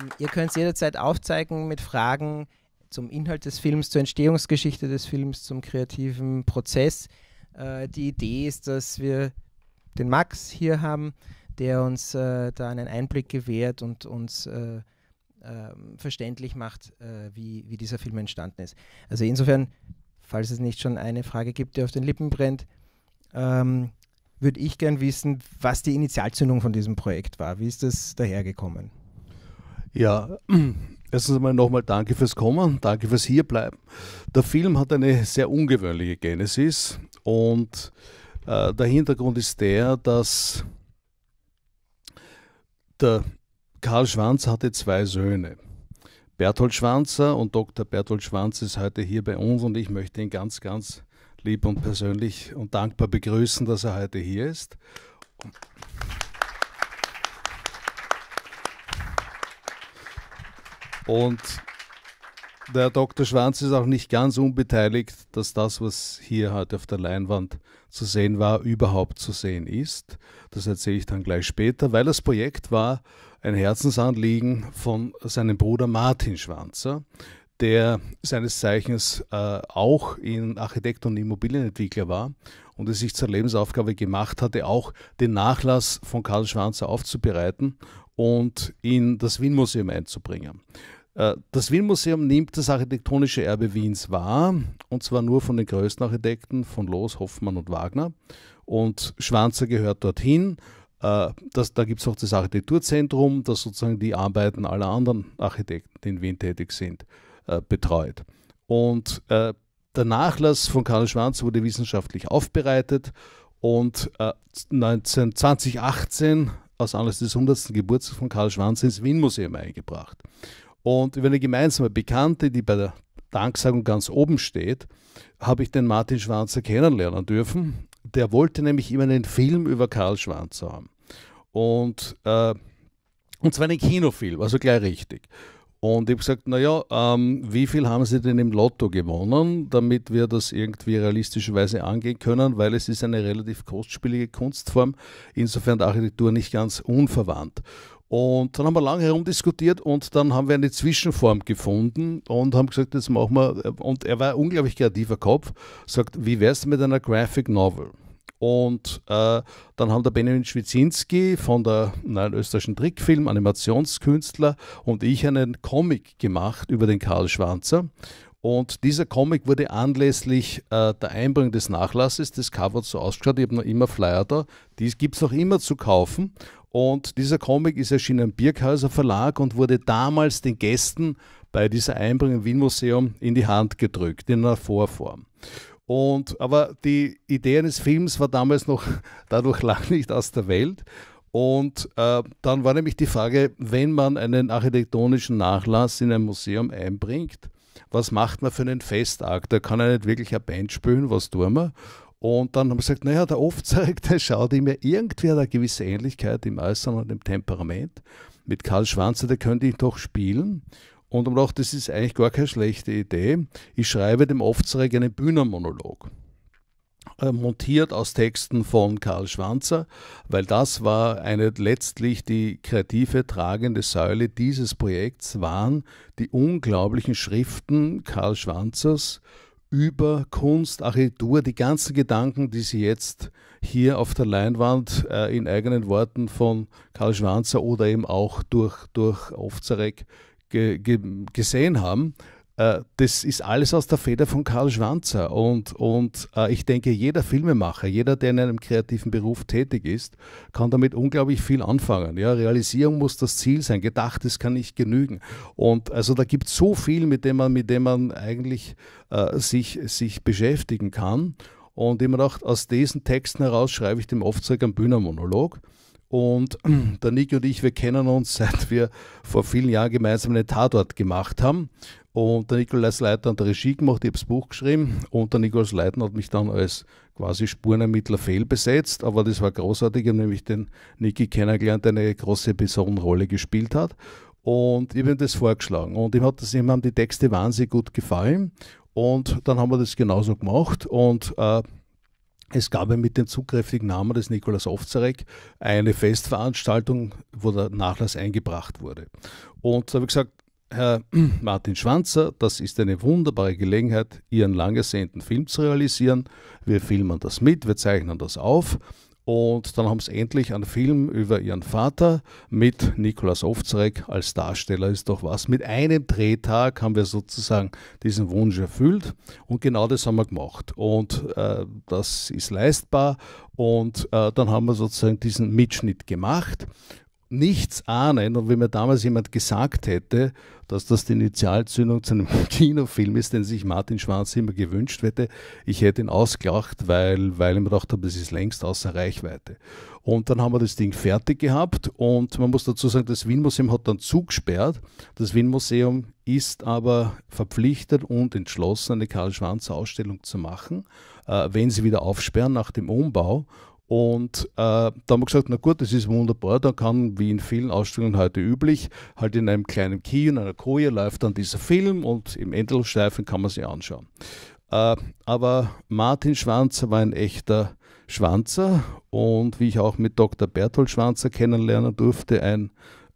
Ähm, ihr könnt es jederzeit aufzeigen mit Fragen zum Inhalt des Films, zur Entstehungsgeschichte des Films, zum kreativen Prozess. Äh, die Idee ist, dass wir den Max hier haben, der uns äh, da einen Einblick gewährt und uns äh, ähm, verständlich macht, äh, wie, wie dieser Film entstanden ist. Also insofern, falls es nicht schon eine Frage gibt, die auf den Lippen brennt, ähm, würde ich gern wissen, was die Initialzündung von diesem Projekt war. Wie ist das dahergekommen? Ja, erstens einmal nochmal danke fürs Kommen, danke fürs Hierbleiben. Der Film hat eine sehr ungewöhnliche Genesis und äh, der Hintergrund ist der, dass der Karl Schwanz hatte zwei Söhne. Berthold Schwanzer und Dr. Berthold Schwanz ist heute hier bei uns und ich möchte ihn ganz, ganz lieb und persönlich und dankbar begrüßen, dass er heute hier ist. Und der Dr. Schwanz ist auch nicht ganz unbeteiligt, dass das, was hier heute halt auf der Leinwand zu sehen war, überhaupt zu sehen ist. Das erzähle ich dann gleich später, weil das Projekt war ein Herzensanliegen von seinem Bruder Martin Schwanzer, der seines Zeichens äh, auch in Architekt und Immobilienentwickler war und es sich zur Lebensaufgabe gemacht hatte, auch den Nachlass von Karl Schwanzer aufzubereiten und in das Wien-Museum einzubringen. Äh, das Wien-Museum nimmt das architektonische Erbe Wiens wahr, und zwar nur von den größten Architekten, von Loos, Hoffmann und Wagner. Und Schwanzer gehört dorthin. Äh, das, da gibt es auch das Architekturzentrum, das sozusagen die Arbeiten aller anderen Architekten, die in Wien tätig sind, äh, betreut. Und äh, der Nachlass von Karl Schwanz wurde wissenschaftlich aufbereitet und äh, 2018 aus Anlass des 100. Geburtstags von Karl Schwanz ins Wien-Museum eingebracht. Und über eine gemeinsame Bekannte, die bei der Danksagung ganz oben steht, habe ich den Martin Schwanzer kennenlernen dürfen. Der wollte nämlich immer einen Film über Karl Schwanzer haben. Und, äh, und zwar einen Kinofilm, also gleich richtig. Und ich habe gesagt, naja, ähm, wie viel haben Sie denn im Lotto gewonnen, damit wir das irgendwie realistischerweise angehen können, weil es ist eine relativ kostspielige Kunstform, insofern Architektur nicht ganz unverwandt. Und dann haben wir lange herumdiskutiert und dann haben wir eine Zwischenform gefunden und haben gesagt, jetzt machen wir. Und er war ein unglaublich kreativer Kopf, sagt, wie wär's mit einer Graphic Novel? Und äh, dann haben der Benjamin Schwitzinski von der nein, österreichischen Trickfilm, Animationskünstler und ich einen Comic gemacht über den Karl Schwanzer. Und dieser Comic wurde anlässlich äh, der Einbringung des Nachlasses, des Cover so ausgeschaut. Ich habe noch immer Flyer da. Dies gibt es noch immer zu kaufen. Und dieser Comic ist erschienen im Birkhäuser Verlag und wurde damals den Gästen bei dieser Einbringung im Wien Museum in die Hand gedrückt, in einer Vorform. Und, aber die Idee eines Films war damals noch dadurch lange nicht aus der Welt. Und äh, dann war nämlich die Frage, wenn man einen architektonischen Nachlass in ein Museum einbringt, was macht man für einen Festakt? Da kann er nicht wirklich eine Band spielen, was tun wir? Und dann haben wir gesagt, naja, der Ofzeig, der schaut immer irgendwie eine gewisse Ähnlichkeit im Äußeren und im Temperament. Mit Karl Schwanzer, der könnte ich doch spielen und habe gedacht, das ist eigentlich gar keine schlechte Idee. Ich schreibe dem Oftzreig einen Bühnenmonolog montiert aus Texten von Karl Schwanzer, weil das war eine letztlich die kreative tragende Säule dieses Projekts waren die unglaublichen Schriften Karl Schwanzers über Kunst, Architektur, die ganzen Gedanken, die Sie jetzt hier auf der Leinwand äh, in eigenen Worten von Karl Schwanzer oder eben auch durch, durch Ofzarek ge, ge, gesehen haben, äh, das ist alles aus der Feder von Karl Schwanzer. Und, und äh, ich denke, jeder Filmemacher, jeder, der in einem kreativen Beruf tätig ist, kann damit unglaublich viel anfangen. Ja, Realisierung muss das Ziel sein, Gedacht, das kann nicht genügen. Und also da gibt es so viel, mit dem man, mit dem man eigentlich äh, sich, sich beschäftigen kann. Und immer noch aus diesen Texten heraus schreibe ich dem oft sogar einen Bühnenmonolog. Und der Nick und ich, wir kennen uns, seit wir vor vielen Jahren gemeinsam einen Tatort gemacht haben. Und der Nikolaus Leitner hat die Regie gemacht, ich habe das Buch geschrieben. Und der Nikolaus Leitner hat mich dann als quasi Spurenermittler fehlbesetzt. Aber das war großartig, ich habe nämlich den Niki kennengelernt, der eine große Personenrolle gespielt hat. Und ich habe ihm das vorgeschlagen. Und ihm, hat das, ihm haben die Texte wahnsinnig gut gefallen. Und dann haben wir das genauso gemacht. Und äh, es gab ja mit dem zugkräftigen Namen des Nikolaus Ovzarek eine Festveranstaltung, wo der Nachlass eingebracht wurde. Und da habe ich gesagt, Herr Martin Schwanzer, das ist eine wunderbare Gelegenheit, Ihren langersehnten Film zu realisieren. Wir filmen das mit, wir zeichnen das auf und dann haben sie endlich einen Film über ihren Vater mit Nikolaus Ofzarek als Darsteller ist doch was. Mit einem Drehtag haben wir sozusagen diesen Wunsch erfüllt und genau das haben wir gemacht. Und äh, das ist leistbar und äh, dann haben wir sozusagen diesen Mitschnitt gemacht nichts ahnen. Und wenn mir damals jemand gesagt hätte, dass das die Initialzündung zu einem Kinofilm ist, den sich Martin Schwarz immer gewünscht hätte, ich hätte ihn ausgelacht, weil, weil ich mir gedacht habe, das ist längst außer Reichweite. Und dann haben wir das Ding fertig gehabt und man muss dazu sagen, das Wien-Museum hat dann zugesperrt. Das Wien-Museum ist aber verpflichtet und entschlossen, eine Karl schwanz Ausstellung zu machen, äh, wenn sie wieder aufsperren nach dem Umbau. Und äh, da haben wir gesagt, na gut, das ist wunderbar, dann kann, wie in vielen Ausstellungen heute üblich, halt in einem kleinen Key, in einer Koje läuft dann dieser Film und im Endlosstreifen kann man sich anschauen. Äh, aber Martin Schwanzer war ein echter Schwanzer und wie ich auch mit Dr. Berthold Schwanzer kennenlernen durfte, ein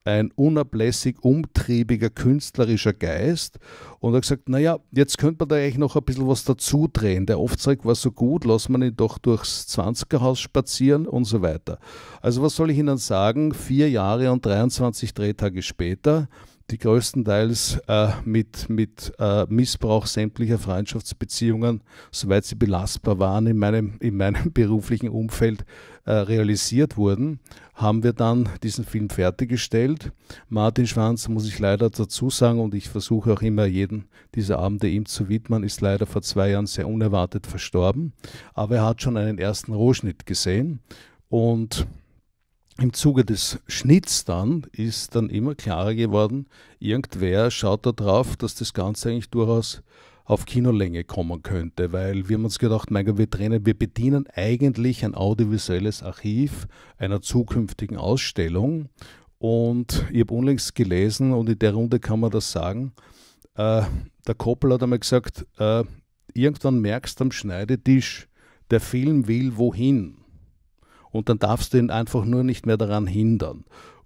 ein unablässig umtriebiger künstlerischer Geist und er hat gesagt, naja, jetzt könnte man da eigentlich noch ein bisschen was dazu drehen. Der Oftzreck war so gut, lass man ihn doch durchs 20er-Haus spazieren und so weiter. Also was soll ich Ihnen sagen? Vier Jahre und 23 Drehtage später – die größtenteils äh, mit, mit äh, Missbrauch sämtlicher Freundschaftsbeziehungen, soweit sie belastbar waren, in meinem, in meinem beruflichen Umfeld äh, realisiert wurden, haben wir dann diesen Film fertiggestellt. Martin Schwanz, muss ich leider dazu sagen, und ich versuche auch immer jeden dieser Abende ihm zu widmen, ist leider vor zwei Jahren sehr unerwartet verstorben, aber er hat schon einen ersten Rohschnitt gesehen und im Zuge des Schnitts dann ist dann immer klarer geworden, irgendwer schaut da drauf, dass das Ganze eigentlich durchaus auf Kinolänge kommen könnte, weil wir haben uns gedacht, mein Gott, wir trennen, wir bedienen eigentlich ein audiovisuelles Archiv einer zukünftigen Ausstellung und ich habe unlängst gelesen und in der Runde kann man das sagen, äh, der Koppel hat einmal gesagt, äh, irgendwann merkst du am Schneidetisch, der Film will wohin und dann darfst du ihn einfach nur nicht mehr daran hindern.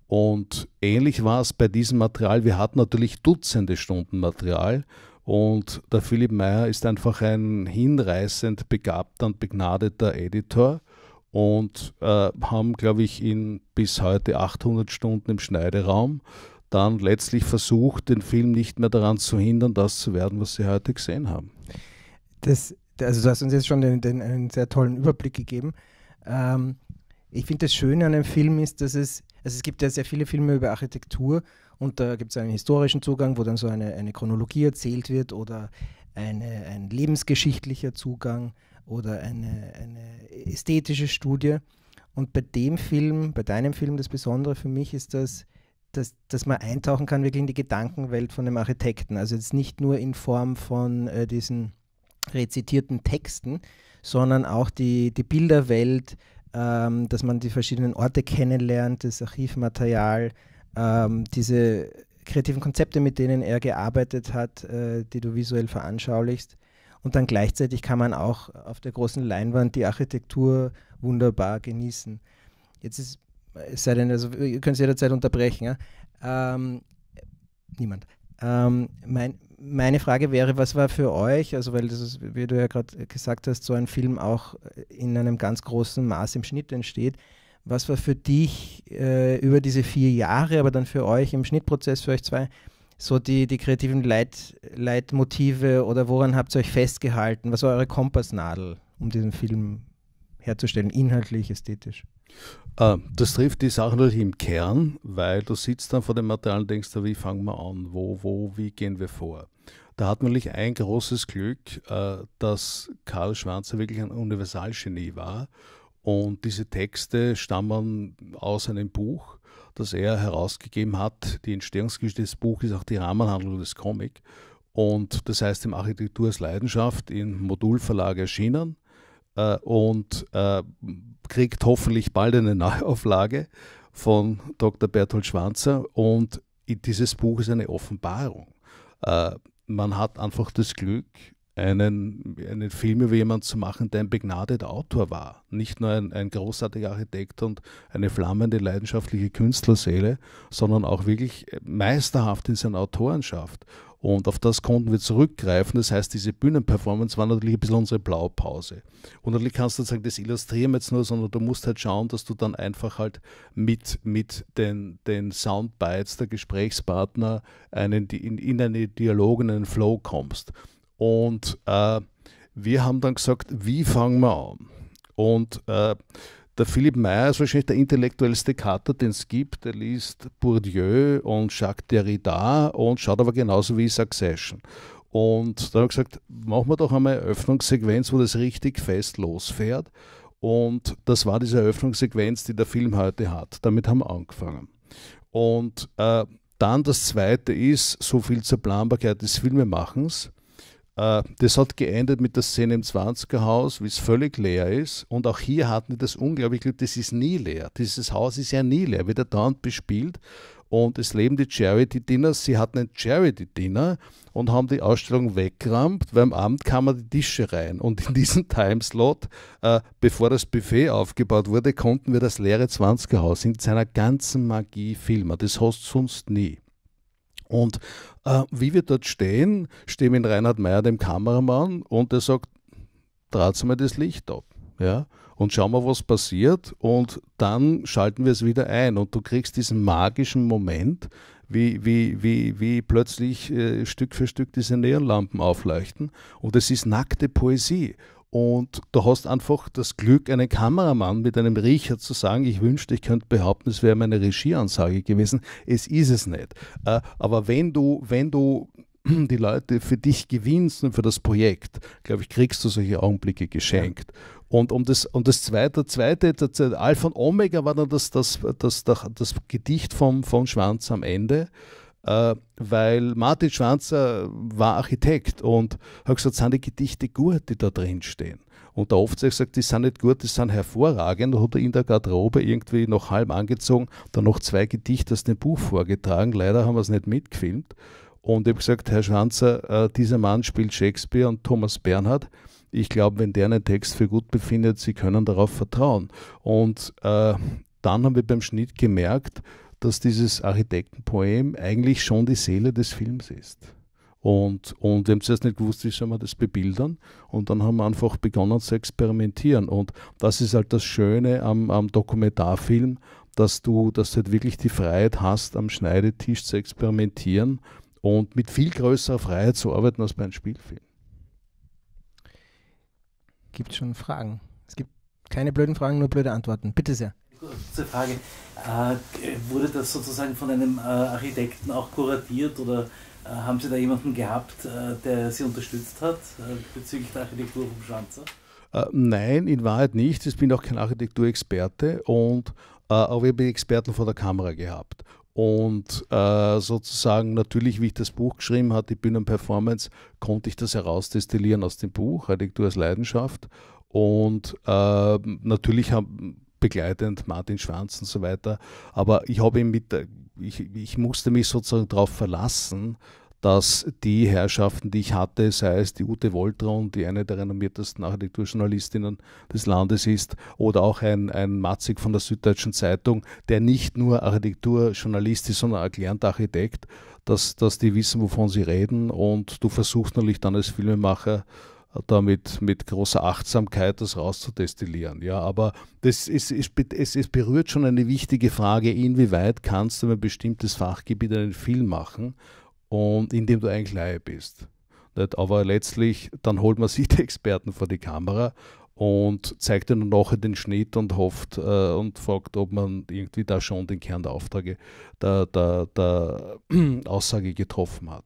Und ähnlich war es bei diesem Material. Wir hatten natürlich Dutzende Stunden Material und der Philipp Meyer ist einfach ein hinreißend begabter und begnadeter Editor und äh, haben, glaube ich, in bis heute 800 Stunden im Schneideraum dann letztlich versucht, den Film nicht mehr daran zu hindern, das zu werden, was sie heute gesehen haben. Das, also du hast uns jetzt schon den, den, einen sehr tollen Überblick gegeben. Ähm, ich finde das Schöne an einem Film ist, dass es, also es gibt ja sehr viele Filme über Architektur und da gibt es einen historischen Zugang, wo dann so eine, eine Chronologie erzählt wird oder eine, ein lebensgeschichtlicher Zugang oder eine, eine ästhetische Studie. Und bei dem Film, bei deinem Film, das Besondere für mich ist, dass, dass, dass man eintauchen kann wirklich in die Gedankenwelt von dem Architekten. Also jetzt nicht nur in Form von äh, diesen rezitierten Texten, sondern auch die, die Bilderwelt, ähm, dass man die verschiedenen Orte kennenlernt, das Archivmaterial, ähm, diese kreativen Konzepte, mit denen er gearbeitet hat, äh, die du visuell veranschaulichst. Und dann gleichzeitig kann man auch auf der großen Leinwand die Architektur wunderbar genießen. Jetzt ist, es sei denn, also ihr könnt es jederzeit unterbrechen. Ja? Ähm, niemand. Ähm, mein, meine Frage wäre, was war für euch, also weil das ist, wie du ja gerade gesagt hast, so ein Film auch äh, in einem ganz großen Maß im Schnitt entsteht. Was war für dich äh, über diese vier Jahre, aber dann für euch im Schnittprozess, für euch zwei, so die, die kreativen Leit, Leitmotive oder woran habt ihr euch festgehalten? Was war eure Kompassnadel, um diesen Film herzustellen, inhaltlich, ästhetisch? Äh, das trifft die Sache natürlich im Kern, weil du sitzt dann vor dem Material und denkst, wie fangen wir an, wo, wo, wie gehen wir vor. Da hat man natürlich ein großes Glück, äh, dass Karl Schwanzer wirklich ein Universalgenie war und diese Texte stammen aus einem Buch, das er herausgegeben hat. Die Entstehungsgeschichte des Buches ist auch die Rahmenhandlung des Comic. Und das heißt, im Architektur als Leidenschaft im Modulverlag erschienen. Äh, und äh, kriegt hoffentlich bald eine Neuauflage von Dr. Berthold Schwanzer. Und dieses Buch ist eine Offenbarung. Äh, man hat einfach das Glück, einen, einen Film über jemanden zu machen, der ein begnadeter Autor war. Nicht nur ein, ein großartiger Architekt und eine flammende, leidenschaftliche Künstlerseele, sondern auch wirklich meisterhaft in seiner Autorenschaft. Und auf das konnten wir zurückgreifen. Das heißt, diese Bühnenperformance war natürlich ein bisschen unsere Blaupause. Und natürlich kannst du sagen, das illustrieren wir jetzt nur, sondern du musst halt schauen, dass du dann einfach halt mit, mit den, den Soundbites der Gesprächspartner einen, in, in einen Dialog, in einen Flow kommst. Und äh, wir haben dann gesagt, wie fangen wir an? Und äh, der Philipp Meyer ist wahrscheinlich der intellektuellste Kater, den es gibt. Er liest Bourdieu und Jacques Derrida und schaut aber genauso wie Succession. Und dann habe ich gesagt, machen wir doch einmal eine Öffnungssequenz, wo das richtig fest losfährt. Und das war diese Eröffnungssequenz, die der Film heute hat. Damit haben wir angefangen. Und äh, dann das Zweite ist, so viel zur Planbarkeit des Filmemachens. Äh, das hat geendet mit der Szene im 20er Haus, wie es völlig leer ist. Und auch hier hatten die das unglaublich Glück, das ist nie leer. Dieses Haus ist ja nie leer, wird dauernd bespielt. Und es leben die Charity Dinners. Sie hatten ein Charity Dinner und haben die Ausstellung weggerammt, weil am Abend kamen die Tische rein. Und in diesem Timeslot, äh, bevor das Buffet aufgebaut wurde, konnten wir das leere 20er Haus in seiner ganzen Magie filmen. Das hast du sonst nie. Und äh, wie wir dort stehen, stehen wir stimmen Reinhard Meyer dem Kameramann und er sagt, draht mal das Licht ab. Ja? Und schauen wir, was passiert. Und dann schalten wir es wieder ein. Und du kriegst diesen magischen Moment, wie, wie, wie, wie plötzlich äh, Stück für Stück diese Neonlampen aufleuchten. Und es ist nackte Poesie. Und du hast einfach das Glück, einen Kameramann mit einem Riecher zu sagen, ich wünschte, ich könnte behaupten, es wäre meine Regieansage gewesen. Es ist es nicht. Äh, aber wenn du, wenn du die Leute für dich gewinnst und für das Projekt, glaube ich, kriegst du solche Augenblicke geschenkt. Und um das, und das zweite, zweite, das Alpha und Omega war dann das, das, das, das, das Gedicht vom, von Schwanz am Ende. Äh, weil Martin Schwanzer war Architekt und hat gesagt, sind die Gedichte gut, die da drin stehen. Und der Offizier hat gesagt, die sind nicht gut, die sind hervorragend. Und hat er in der Garderobe irgendwie noch halb angezogen, dann noch zwei Gedichte aus dem Buch vorgetragen. Leider haben wir es nicht mitgefilmt. Und ich habe gesagt, Herr Schwanzer, äh, dieser Mann spielt Shakespeare und Thomas Bernhard. Ich glaube, wenn der einen Text für gut befindet, Sie können darauf vertrauen. Und äh, dann haben wir beim Schnitt gemerkt, dass dieses Architektenpoem eigentlich schon die Seele des Films ist. Und, und wir haben zuerst nicht gewusst, wie soll man das bebildern. Und dann haben wir einfach begonnen zu experimentieren. Und das ist halt das Schöne am, am Dokumentarfilm, dass du, dass du halt wirklich die Freiheit hast, am Schneidetisch zu experimentieren und mit viel größerer Freiheit zu arbeiten als bei einem Spielfilm. Gibt schon Fragen. Es gibt keine blöden Fragen, nur blöde Antworten. Bitte sehr. Kurze Frage. Äh, wurde das sozusagen von einem äh, Architekten auch kuratiert oder äh, haben Sie da jemanden gehabt, äh, der Sie unterstützt hat äh, bezüglich der Architektur vom Schanzer? Äh, nein, in Wahrheit nicht. Ich bin auch kein Architekturexperte und aber ich habe Experten vor der Kamera gehabt. Und äh, sozusagen natürlich, wie ich das Buch geschrieben habe, die Bühnenperformance, konnte ich das herausdestillieren aus dem Buch, Architektur als Leidenschaft. Und äh, natürlich haben begleitend, Martin Schwanz und so weiter. Aber ich habe ihn mit, äh, ich, ich musste mich sozusagen darauf verlassen, dass die Herrschaften, die ich hatte, sei es die Ute Woltron, die eine der renommiertesten Architekturjournalistinnen des Landes ist, oder auch ein, ein Matzig von der Süddeutschen Zeitung, der nicht nur Architekturjournalist ist, sondern erklärender Architekt, dass, dass die wissen, wovon sie reden. Und du versuchst natürlich dann als Filmemacher, äh, da mit, mit großer Achtsamkeit das rauszudestillieren. Ja, aber das ist, ist, es, es berührt schon eine wichtige Frage, inwieweit kannst du ein bestimmtes Fachgebiet einen Film machen, und indem du eigentlich Laie bist. Nicht? Aber letztlich, dann holt man sich die Experten vor die Kamera und zeigt ihnen nachher den Schnitt und hofft äh, und fragt, ob man irgendwie da schon den Kern der Auftrage, der, der, der Aussage getroffen hat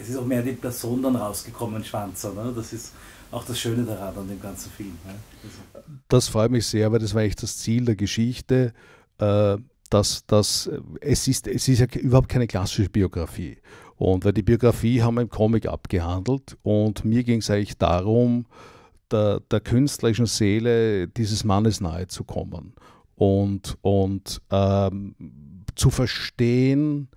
es ist auch mehr die Person dann rausgekommen, Schwanzer. Ne? Das ist auch das Schöne daran an dem ganzen Film. Ne? Also. Das freut mich sehr, weil das war echt das Ziel der Geschichte. Äh, dass, dass äh, es, ist, es ist ja überhaupt keine klassische Biografie. Und weil die Biografie haben wir im Comic abgehandelt und mir ging es eigentlich darum, der, der, künstlerischen Seele dieses Mannes nahe zu kommen und, und ähm, zu verstehen,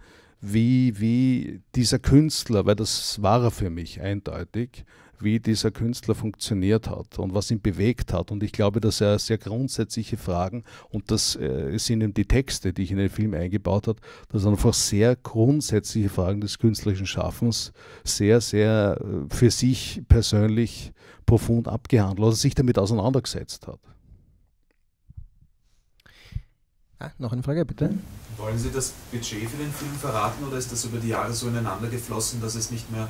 wie, wie dieser Künstler, weil das war er für mich eindeutig, wie dieser Künstler funktioniert hat und was ihn bewegt hat. Und ich glaube, dass er sehr grundsätzliche Fragen, und das äh, sind eben die Texte, die ich in den Film eingebaut habe, dass er einfach sehr grundsätzliche Fragen des künstlerischen Schaffens sehr, sehr äh, für sich persönlich profund abgehandelt oder also sich damit auseinandergesetzt hat. Ah, noch eine Frage, bitte. Wollen Sie das Budget für den Film verraten oder ist das über die Jahre so ineinander geflossen, dass es nicht mehr.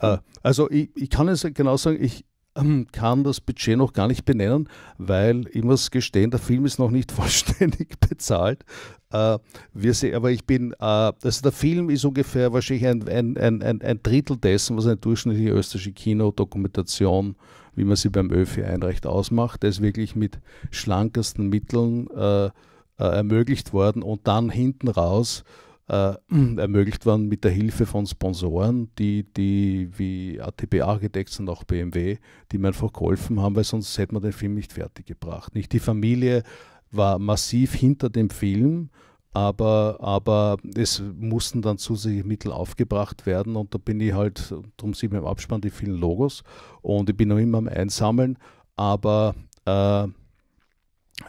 Ah, also, ich, ich kann es genau sagen, ich, ähm, kann das Budget noch gar nicht benennen, weil ich muss gestehen, der Film ist noch nicht vollständig bezahlt. Äh, wir sehen, aber ich bin, äh, also der Film ist ungefähr wahrscheinlich ein, ein, ein, ein Drittel dessen, was eine durchschnittliche österreichische Kinodokumentation wie man sie beim Öfi einreicht, ausmacht. Der ist wirklich mit schlankesten Mitteln äh, äh ermöglicht worden und dann hinten raus äh, ermöglicht worden mit der Hilfe von Sponsoren, die, die wie ATP Architects und auch BMW, die mir einfach geholfen haben, weil sonst hätte man den Film nicht fertig gebracht. Nicht die Familie war massiv hinter dem Film, aber, aber es mussten dann zusätzliche Mittel aufgebracht werden und da bin ich halt, darum sieht man im Abspann die vielen Logos und ich bin noch immer am Einsammeln, aber äh,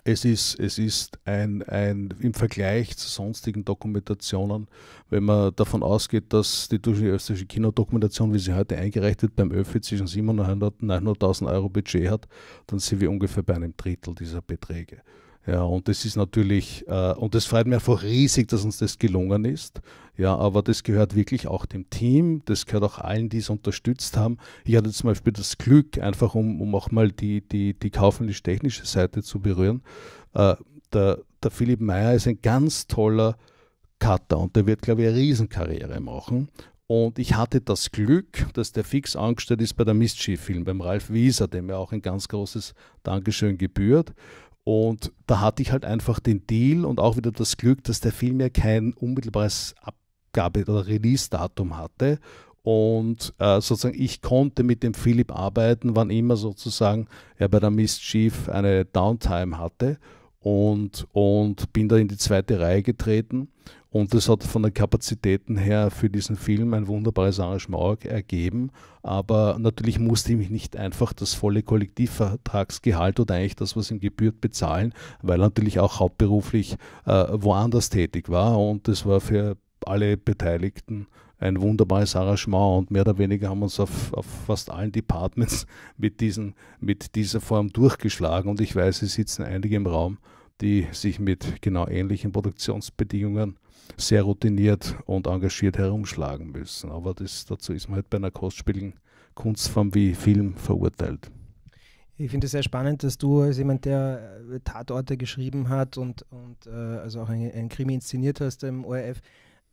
es ist, es ist ein, ein, im Vergleich zu sonstigen Dokumentationen, wenn man davon ausgeht, dass die österreichische Kinodokumentation, wie sie heute eingereicht wird, beim ÖFI zwischen 700 und 900.000 Euro Budget hat, dann sind wir ungefähr bei einem Drittel dieser Beträge. Ja, und das ist natürlich, äh, und das freut mich einfach riesig, dass uns das gelungen ist. Ja, aber das gehört wirklich auch dem Team, das gehört auch allen, die es unterstützt haben. Ich hatte zum Beispiel das Glück, einfach um, um auch mal die, die, die kaufmännisch-technische Seite zu berühren. Äh, der, der Philipp Meyer ist ein ganz toller Cutter und der wird, glaube ich, eine Riesenkarriere machen. Und ich hatte das Glück, dass der fix angestellt ist bei der Mistschiff-Film, beim Ralf Wieser, dem ja auch ein ganz großes Dankeschön gebührt. Und da hatte ich halt einfach den Deal und auch wieder das Glück, dass der Film ja kein unmittelbares Abgabe- oder Release-Datum hatte. Und äh, sozusagen, ich konnte mit dem Philipp arbeiten, wann immer sozusagen er bei der Mischief eine Downtime hatte und, und bin da in die zweite Reihe getreten und das hat von den Kapazitäten her für diesen Film ein wunderbares Arrangement ergeben. Aber natürlich musste ich mich nicht einfach das volle Kollektivvertragsgehalt oder eigentlich das, was ihm gebührt, bezahlen, weil er natürlich auch hauptberuflich äh, woanders tätig war. Und das war für alle Beteiligten ein wunderbares Arrangement und mehr oder weniger haben wir uns auf, auf, fast allen Departments mit, diesen, mit dieser Form durchgeschlagen und ich weiß, es sitzen einige im Raum, die sich mit genau ähnlichen Produktionsbedingungen sehr routiniert und engagiert herumschlagen müssen. Aber das, dazu ist man halt bei einer kostspieligen Kunstform wie Film verurteilt. Ich finde es sehr spannend, dass du als jemand, der äh, Tatorte geschrieben hat und, und äh, also auch ein Krimi inszeniert hast im ORF,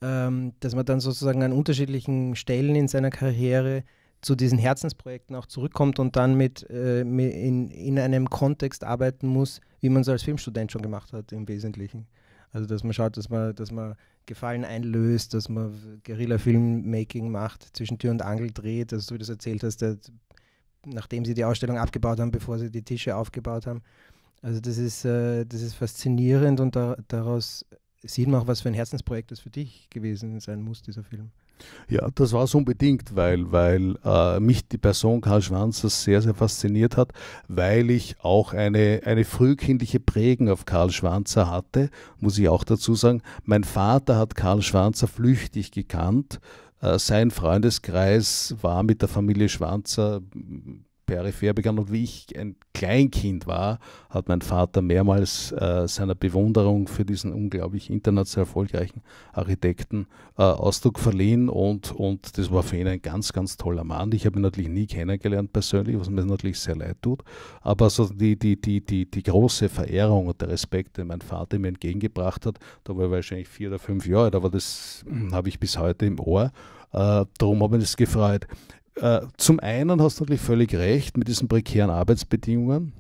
ähm, dass man dann sozusagen an unterschiedlichen Stellen in seiner Karriere zu diesen Herzensprojekten auch zurückkommt und dann mit, äh, mit in, in einem Kontext arbeiten muss, wie man es als Filmstudent schon gemacht hat im Wesentlichen. Also dass man schaut, dass man, dass man Gefallen einlöst, dass man Guerilla-Filmmaking macht, zwischen Tür und Angel dreht, so wie du das erzählt hast, dass, nachdem sie die Ausstellung abgebaut haben, bevor sie die Tische aufgebaut haben. Also das ist, äh, das ist faszinierend und da, daraus sieht man auch, was für ein Herzensprojekt das für dich gewesen sein muss, dieser Film. Ja, das war es unbedingt, weil, weil äh, mich die Person Karl Schwanzers sehr, sehr fasziniert hat, weil ich auch eine, eine frühkindliche Prägung auf Karl Schwanzer hatte, muss ich auch dazu sagen. Mein Vater hat Karl Schwanzer flüchtig gekannt. Äh, sein Freundeskreis war mit der Familie Schwanzer peripher begann und wie ich ein Kleinkind war, hat mein Vater mehrmals äh, seiner Bewunderung für diesen unglaublich international erfolgreichen Architekten äh, Ausdruck verliehen und, und das war für ihn ein ganz, ganz toller Mann. Ich habe ihn natürlich nie kennengelernt persönlich, was mir natürlich sehr leid tut, aber so die, die, die, die, die große Verehrung und der Respekt, den mein Vater mir entgegengebracht hat, da war er wahrscheinlich vier oder fünf Jahre alt, aber das hm, habe ich bis heute im Ohr. Äh, darum habe ich mich gefreut. Äh, zum einen hast du natürlich völlig recht mit diesen prekären Arbeitsbedingungen.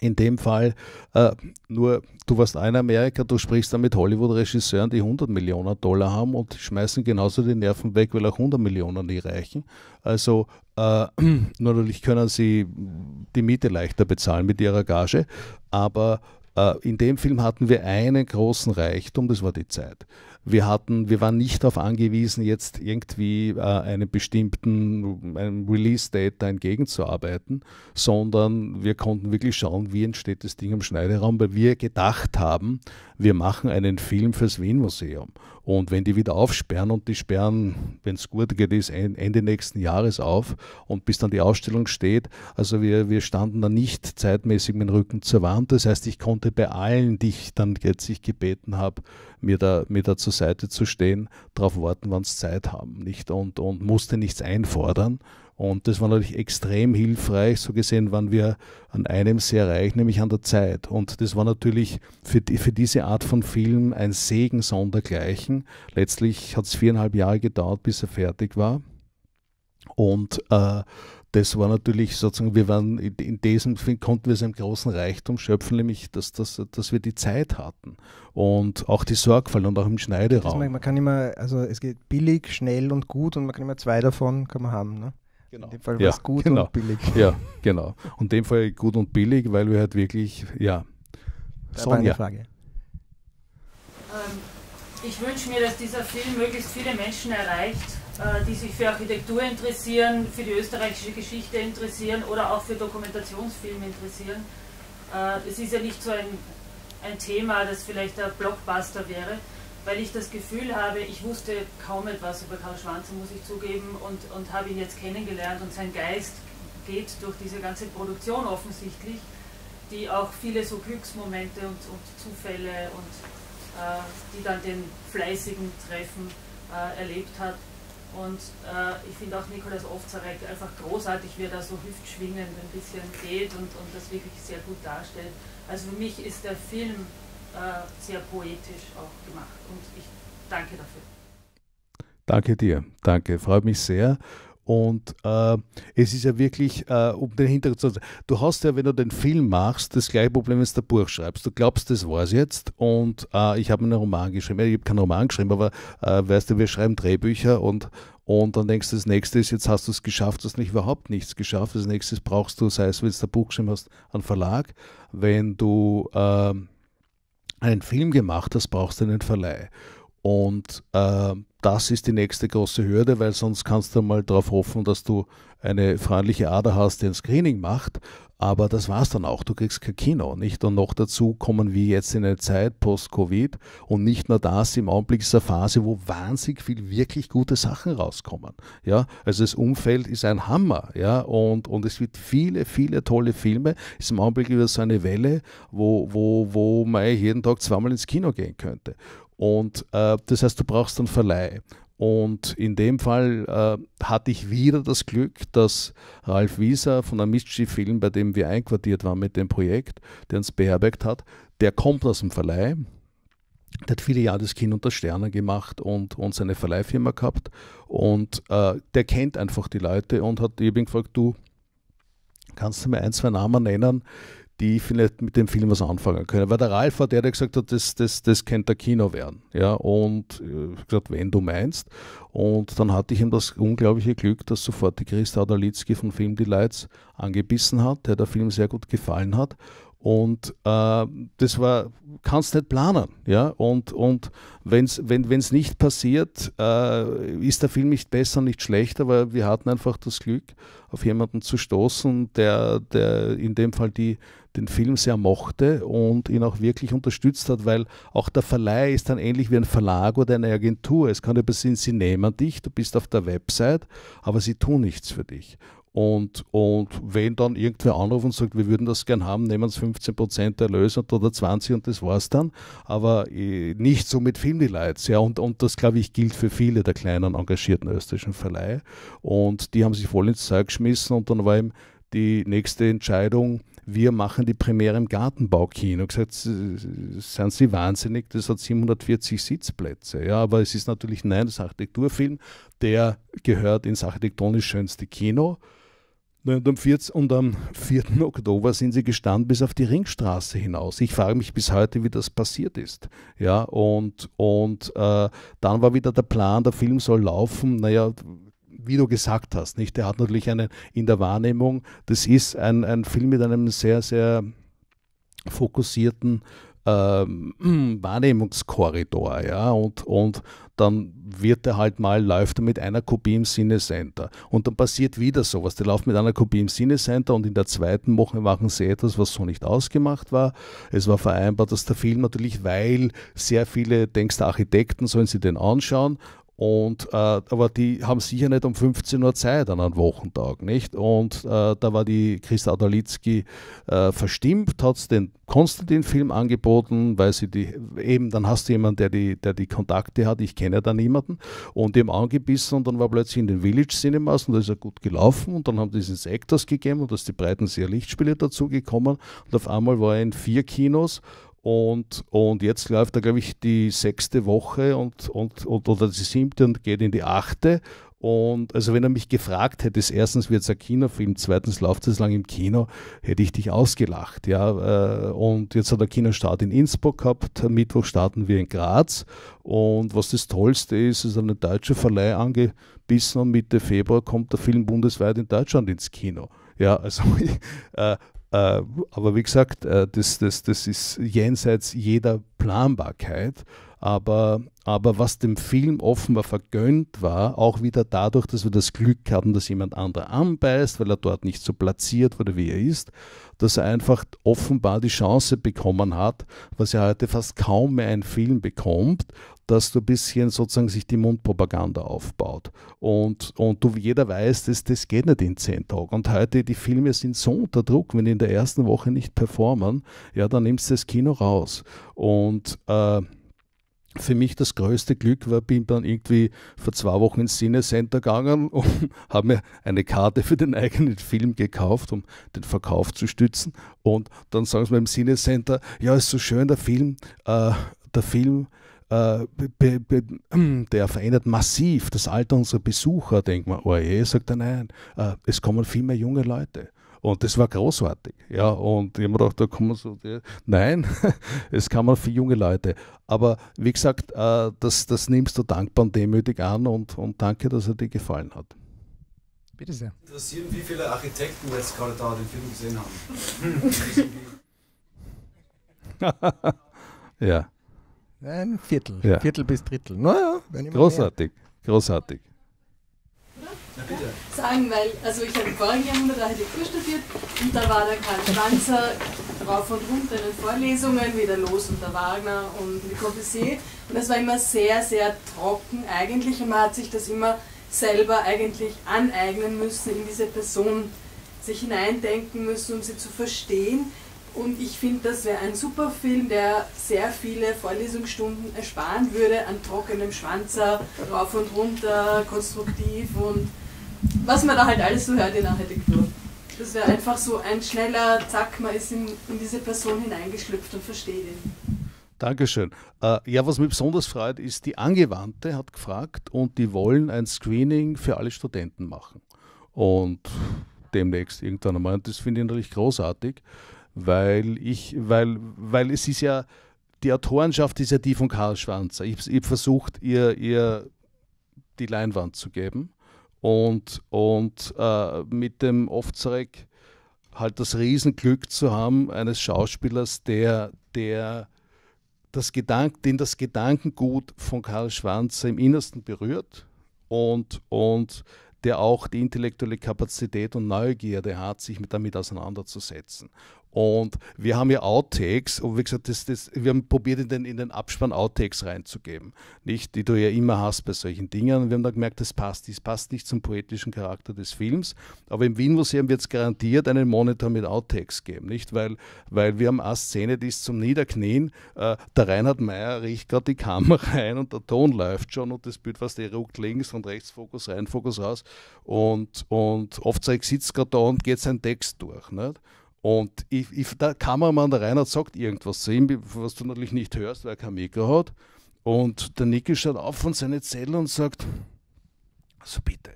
In dem Fall äh, nur, du warst auch in Amerika, du sprichst dann mit Hollywood-Regisseuren, die 100 Millionen Dollar haben und schmeißen genauso die Nerven weg, weil auch 100 Millionen nie reichen. Also äh, natürlich können sie die Miete leichter bezahlen mit ihrer Gage, aber äh, in dem Film hatten wir einen großen Reichtum, das war die Zeit. Wir hatten, wir waren nicht darauf angewiesen, jetzt irgendwie äh, einem bestimmten Release-Date da entgegenzuarbeiten, sondern wir konnten wirklich schauen, wie entsteht das Ding im Schneideraum, weil wir gedacht haben, wir machen einen Film fürs Wien-Museum. Und wenn die wieder aufsperren und die sperren, wenn es gut geht, ist Ende nächsten Jahres auf und bis dann die Ausstellung steht, also wir, wir standen da nicht zeitmäßig mit dem Rücken zur Wand. Das heißt, ich konnte bei allen, die ich dann jetzt ich gebeten habe, mir da, mir da zur Seite zu stehen, darauf warten, wann sie Zeit haben, nicht? Und, und musste nichts einfordern und das war natürlich extrem hilfreich. So gesehen waren wir an einem sehr reich, nämlich an der Zeit. Und das war natürlich für, die, für diese Art von Film ein Segen sondergleichen. Letztlich hat es viereinhalb Jahre gedauert, bis er fertig war. Und äh, das war natürlich sozusagen, wir waren in diesem Film konnten wir seinen großen Reichtum schöpfen, nämlich dass, dass, dass wir die Zeit hatten und auch die Sorgfalt und auch im Schneideraum. Man, man, kann immer, also es geht billig, schnell und gut und man kann immer zwei davon kann man haben. Ne? Genau. In dem Fall war ja, gut genau. und billig. Ja, genau. Und in dem Fall gut und billig, weil wir halt wirklich, ja. So Eine Frage. Ähm, ich wünsche mir, dass dieser Film möglichst viele Menschen erreicht, äh, die sich für Architektur interessieren, für die österreichische Geschichte interessieren oder auch für Dokumentationsfilme interessieren. Äh, es ist ja nicht so ein, ein Thema, das vielleicht ein Blockbuster wäre weil ich das Gefühl habe, ich wusste kaum etwas über Karl Schwanzer, muss ich zugeben, und, und habe ihn jetzt kennengelernt und sein Geist geht durch diese ganze Produktion offensichtlich, die auch viele so Glücksmomente und, und Zufälle und äh, die dann den fleißigen Treffen äh, erlebt hat. Und äh, ich finde auch Nikolaus Ofzarek einfach großartig, wie er da so hüftschwingend ein bisschen geht und, und das wirklich sehr gut darstellt. Also für mich ist der Film äh, sehr poetisch auch gemacht. Und ich danke dafür. Danke dir, danke. Freut mich sehr. Und äh, es ist ja wirklich, äh, um den Hintergrund zu sagen, du hast ja, wenn du den Film machst, das gleiche Problem, wenn du ein Buch schreibst. Du glaubst, das war es jetzt und äh, ich habe einen Roman geschrieben. Ich habe keinen Roman geschrieben, aber äh, weißt du, wir schreiben Drehbücher und, und dann denkst du, das nächste ist, jetzt hast du es geschafft, hast nicht überhaupt nichts geschafft. Das nächste brauchst du, sei es, wenn du ein Buch geschrieben hast, einen Verlag. Wenn du ähm, einen Film gemacht das brauchst du einen Verleih. Und äh, das ist die nächste große Hürde, weil sonst kannst du mal darauf hoffen, dass du eine freundliche Ader hast, die ein Screening macht. Aber das war's dann auch. Du kriegst kein Kino, nicht? Und noch dazu kommen wir jetzt in eine Zeit post-Covid und nicht nur das, im Augenblick ist eine Phase, wo wahnsinnig viel wirklich gute Sachen rauskommen. Ja, also das Umfeld ist ein Hammer, ja, und, und es wird viele, viele tolle Filme. Es Ist im Augenblick wieder so eine Welle, wo, wo, wo man jeden Tag zweimal ins Kino gehen könnte. Und äh, das heißt, du brauchst einen Verleih. Und in dem Fall äh, hatte ich wieder das Glück, dass Ralf Wieser von der Mischief-Film, bei dem wir einquartiert waren mit dem Projekt, der uns beherbergt hat, der kommt aus dem Verleih. Der hat viele Jahre das Kind unter Sterne gemacht und, und seine Verleihfirma gehabt. Und äh, der kennt einfach die Leute und hat eben gefragt, du, kannst du mir ein, zwei Namen nennen, die vielleicht mit dem Film was anfangen können. Weil der Ralf war der, der gesagt hat, das, das, das könnte ein Kino werden. Ja, und ich äh, gesagt, wenn du meinst. Und dann hatte ich ihm das unglaubliche Glück, dass sofort die Christa Adalitzki von Film Delights angebissen hat, der der Film sehr gut gefallen hat. Und äh, das war, kannst nicht planen. Ja? Und, und wenn's, wenn es nicht passiert, äh, ist der Film nicht besser, nicht schlechter, weil wir hatten einfach das Glück, auf jemanden zu stoßen, der, der in dem Fall die den Film sehr mochte und ihn auch wirklich unterstützt hat, weil auch der Verleih ist dann ähnlich wie ein Verlag oder eine Agentur. Es kann ja passieren, sie nehmen dich, du bist auf der Website, aber sie tun nichts für dich. Und, und wenn dann irgendwer anruft und sagt, wir würden das gern haben, nehmen Sie 15% Erlös oder 20% und das war's dann. Aber äh, nicht so mit Filmdelights. Ja, und, und das, glaube ich, gilt für viele der kleinen, engagierten österreichischen Verleihe. Und die haben sich voll ins Zeug geschmissen und dann war eben die nächste Entscheidung, wir machen die Premiere im Gartenbaukino. Ich Gesagt, äh, sind Sie wahnsinnig, das hat 740 Sitzplätze. Ja, aber es ist natürlich, nein, das Architekturfilm, der gehört ins architektonisch schönste Kino. Und am, 4, und am 4. Oktober sind sie gestanden bis auf die Ringstraße hinaus. Ich frage mich bis heute, wie das passiert ist. Ja, und und äh, dann war wieder der Plan, der Film soll laufen. Naja, wie du gesagt hast, nicht? Der hat natürlich einen in der Wahrnehmung, das ist ein, ein Film mit einem sehr, sehr fokussierten ähm, Wahrnehmungskorridor, ja, und, und dann wird er halt mal, läuft er mit einer Kopie im Sinnecenter. Und dann passiert wieder sowas. Der läuft mit einer Kopie im Sinnecenter und in der zweiten Woche machen sie etwas, was so nicht ausgemacht war. Es war vereinbart, dass der Film natürlich, weil sehr viele, denkst Architekten sollen sie den anschauen und, äh, aber die haben sicher nicht um 15 Uhr Zeit an einem Wochentag, nicht? Und äh, da war die Christa Adalitzki äh, verstimmt, hat den Konstantin-Film angeboten, weil sie die, eben, dann hast du jemanden, der die, der die Kontakte hat, ich kenne da niemanden, und dem angebissen und dann war plötzlich in den Village Cinemas und da ist er gut gelaufen und dann haben die es ins Actors gegeben und da ist die breiten sehr Lichtspiele dazu gekommen und auf einmal war er in vier Kinos und, und jetzt läuft da, glaube ich, die sechste Woche und, und, und, oder die siebte und geht in die achte. Und also wenn er mich gefragt hätte, erstens wird es ein Kinofilm, zweitens läuft es lang im Kino, hätte ich dich ausgelacht. Ja? Äh, und jetzt hat er Kinostart in Innsbruck gehabt, am Mittwoch starten wir in Graz. Und was das Tollste ist, ist eine deutsche Verleih angebissen und Mitte Februar kommt der Film bundesweit in Deutschland ins Kino. Ja, also äh, äh, aber wie gesagt, äh, das, das, das ist jenseits jeder Planbarkeit. Aber, aber was dem Film offenbar vergönnt war, auch wieder dadurch, dass wir das Glück haben, dass jemand anderer anbeißt, weil er dort nicht so platziert wurde, wie er ist, dass er einfach offenbar die Chance bekommen hat, was ja heute fast kaum mehr ein Film bekommt, dass du ein bisschen sozusagen sich die Mundpropaganda aufbaut. Und, und du, jeder weiß, das, das geht nicht in zehn Tagen. Und heute, die Filme sind so unter Druck, wenn die in der ersten Woche nicht performen, ja, dann nimmst du das Kino raus. Und äh, für mich das größte Glück war, bin dann irgendwie vor zwei Wochen ins Cinecenter gegangen und habe mir eine Karte für den eigenen Film gekauft, um den Verkauf zu stützen. Und dann sagen sie mir im Cinecenter, ja, ist so schön, der Film, äh, der Film äh, be, be, der verändert massiv das Alter unserer Besucher, denkt man, oh je, sagt er nein, äh, es kommen viel mehr junge Leute. Und das war großartig. Ja, und ich habe mir gedacht, da kommen so, die, nein, es kommen man junge Leute. Aber wie gesagt, äh, das, das nimmst du dankbar und demütig an und, und danke, dass er dir gefallen hat. Bitte sehr. Interessieren, wie viele Architekten jetzt gerade da den Film gesehen haben. ja. Ein Viertel, ja. Viertel bis Drittel. Naja, großartig, mehr. großartig. Ja, sagen, weil, also ich habe im vorigen Jahrhundert Architektur studiert und da war der Karl Schwanzer rauf und runter in den Vorlesungen, wieder los und der Wagner und Le Corbusier. Und das war immer sehr, sehr trocken eigentlich und man hat sich das immer selber eigentlich aneignen müssen, in diese Person sich hineindenken müssen, um sie zu verstehen. Und ich finde, das wäre ein super Film, der sehr viele Vorlesungsstunden ersparen würde an trockenem Schwanzer, rauf und runter, konstruktiv und was man da halt alles so hört in Architektur. Das wäre einfach so ein schneller Zack, man ist in, in diese Person hineingeschlüpft und versteht ihn. Dankeschön. Äh, ja, was mich besonders freut, ist, die Angewandte hat gefragt und die wollen ein Screening für alle Studenten machen. Und demnächst irgendwann einmal. Und das finde ich natürlich großartig weil ich, weil, weil es ist ja, die Autorenschaft ist ja die von Karl Schwanzer. Ich habe versucht, ihr, ihr die Leinwand zu geben und, und äh, mit dem Ofzarek halt das Riesenglück zu haben, eines Schauspielers, der, der das Gedank, den das Gedankengut von Karl Schwanzer im Innersten berührt und, und der auch die intellektuelle Kapazität und Neugierde hat, sich damit auseinanderzusetzen. Und wir haben ja Outtakes und wie gesagt, das, das, wir haben probiert, in den, in den Abspann Outtakes reinzugeben, nicht, die du ja immer hast bei solchen Dingen. Und wir haben dann gemerkt, das passt, das passt nicht zum poetischen Charakter des Films. Aber im Wien Museum wird es garantiert einen Monitor mit Outtakes geben, nicht? Weil, weil wir haben eine Szene, die ist zum Niederknien. Äh, der Reinhard Meyer riecht gerade die Kamera ein und der Ton läuft schon und das Bild, was der ruckt links und rechts, Fokus rein, Fokus raus. Und, und oft sitzt gerade da und geht sein Text durch. Nicht? Und ich, ich, der Kameramann, der Reinhard, sagt irgendwas zu ihm, was du natürlich nicht hörst, weil er kein Mikro hat. Und der Niki schaut auf von seiner Zelle und sagt, also bitte,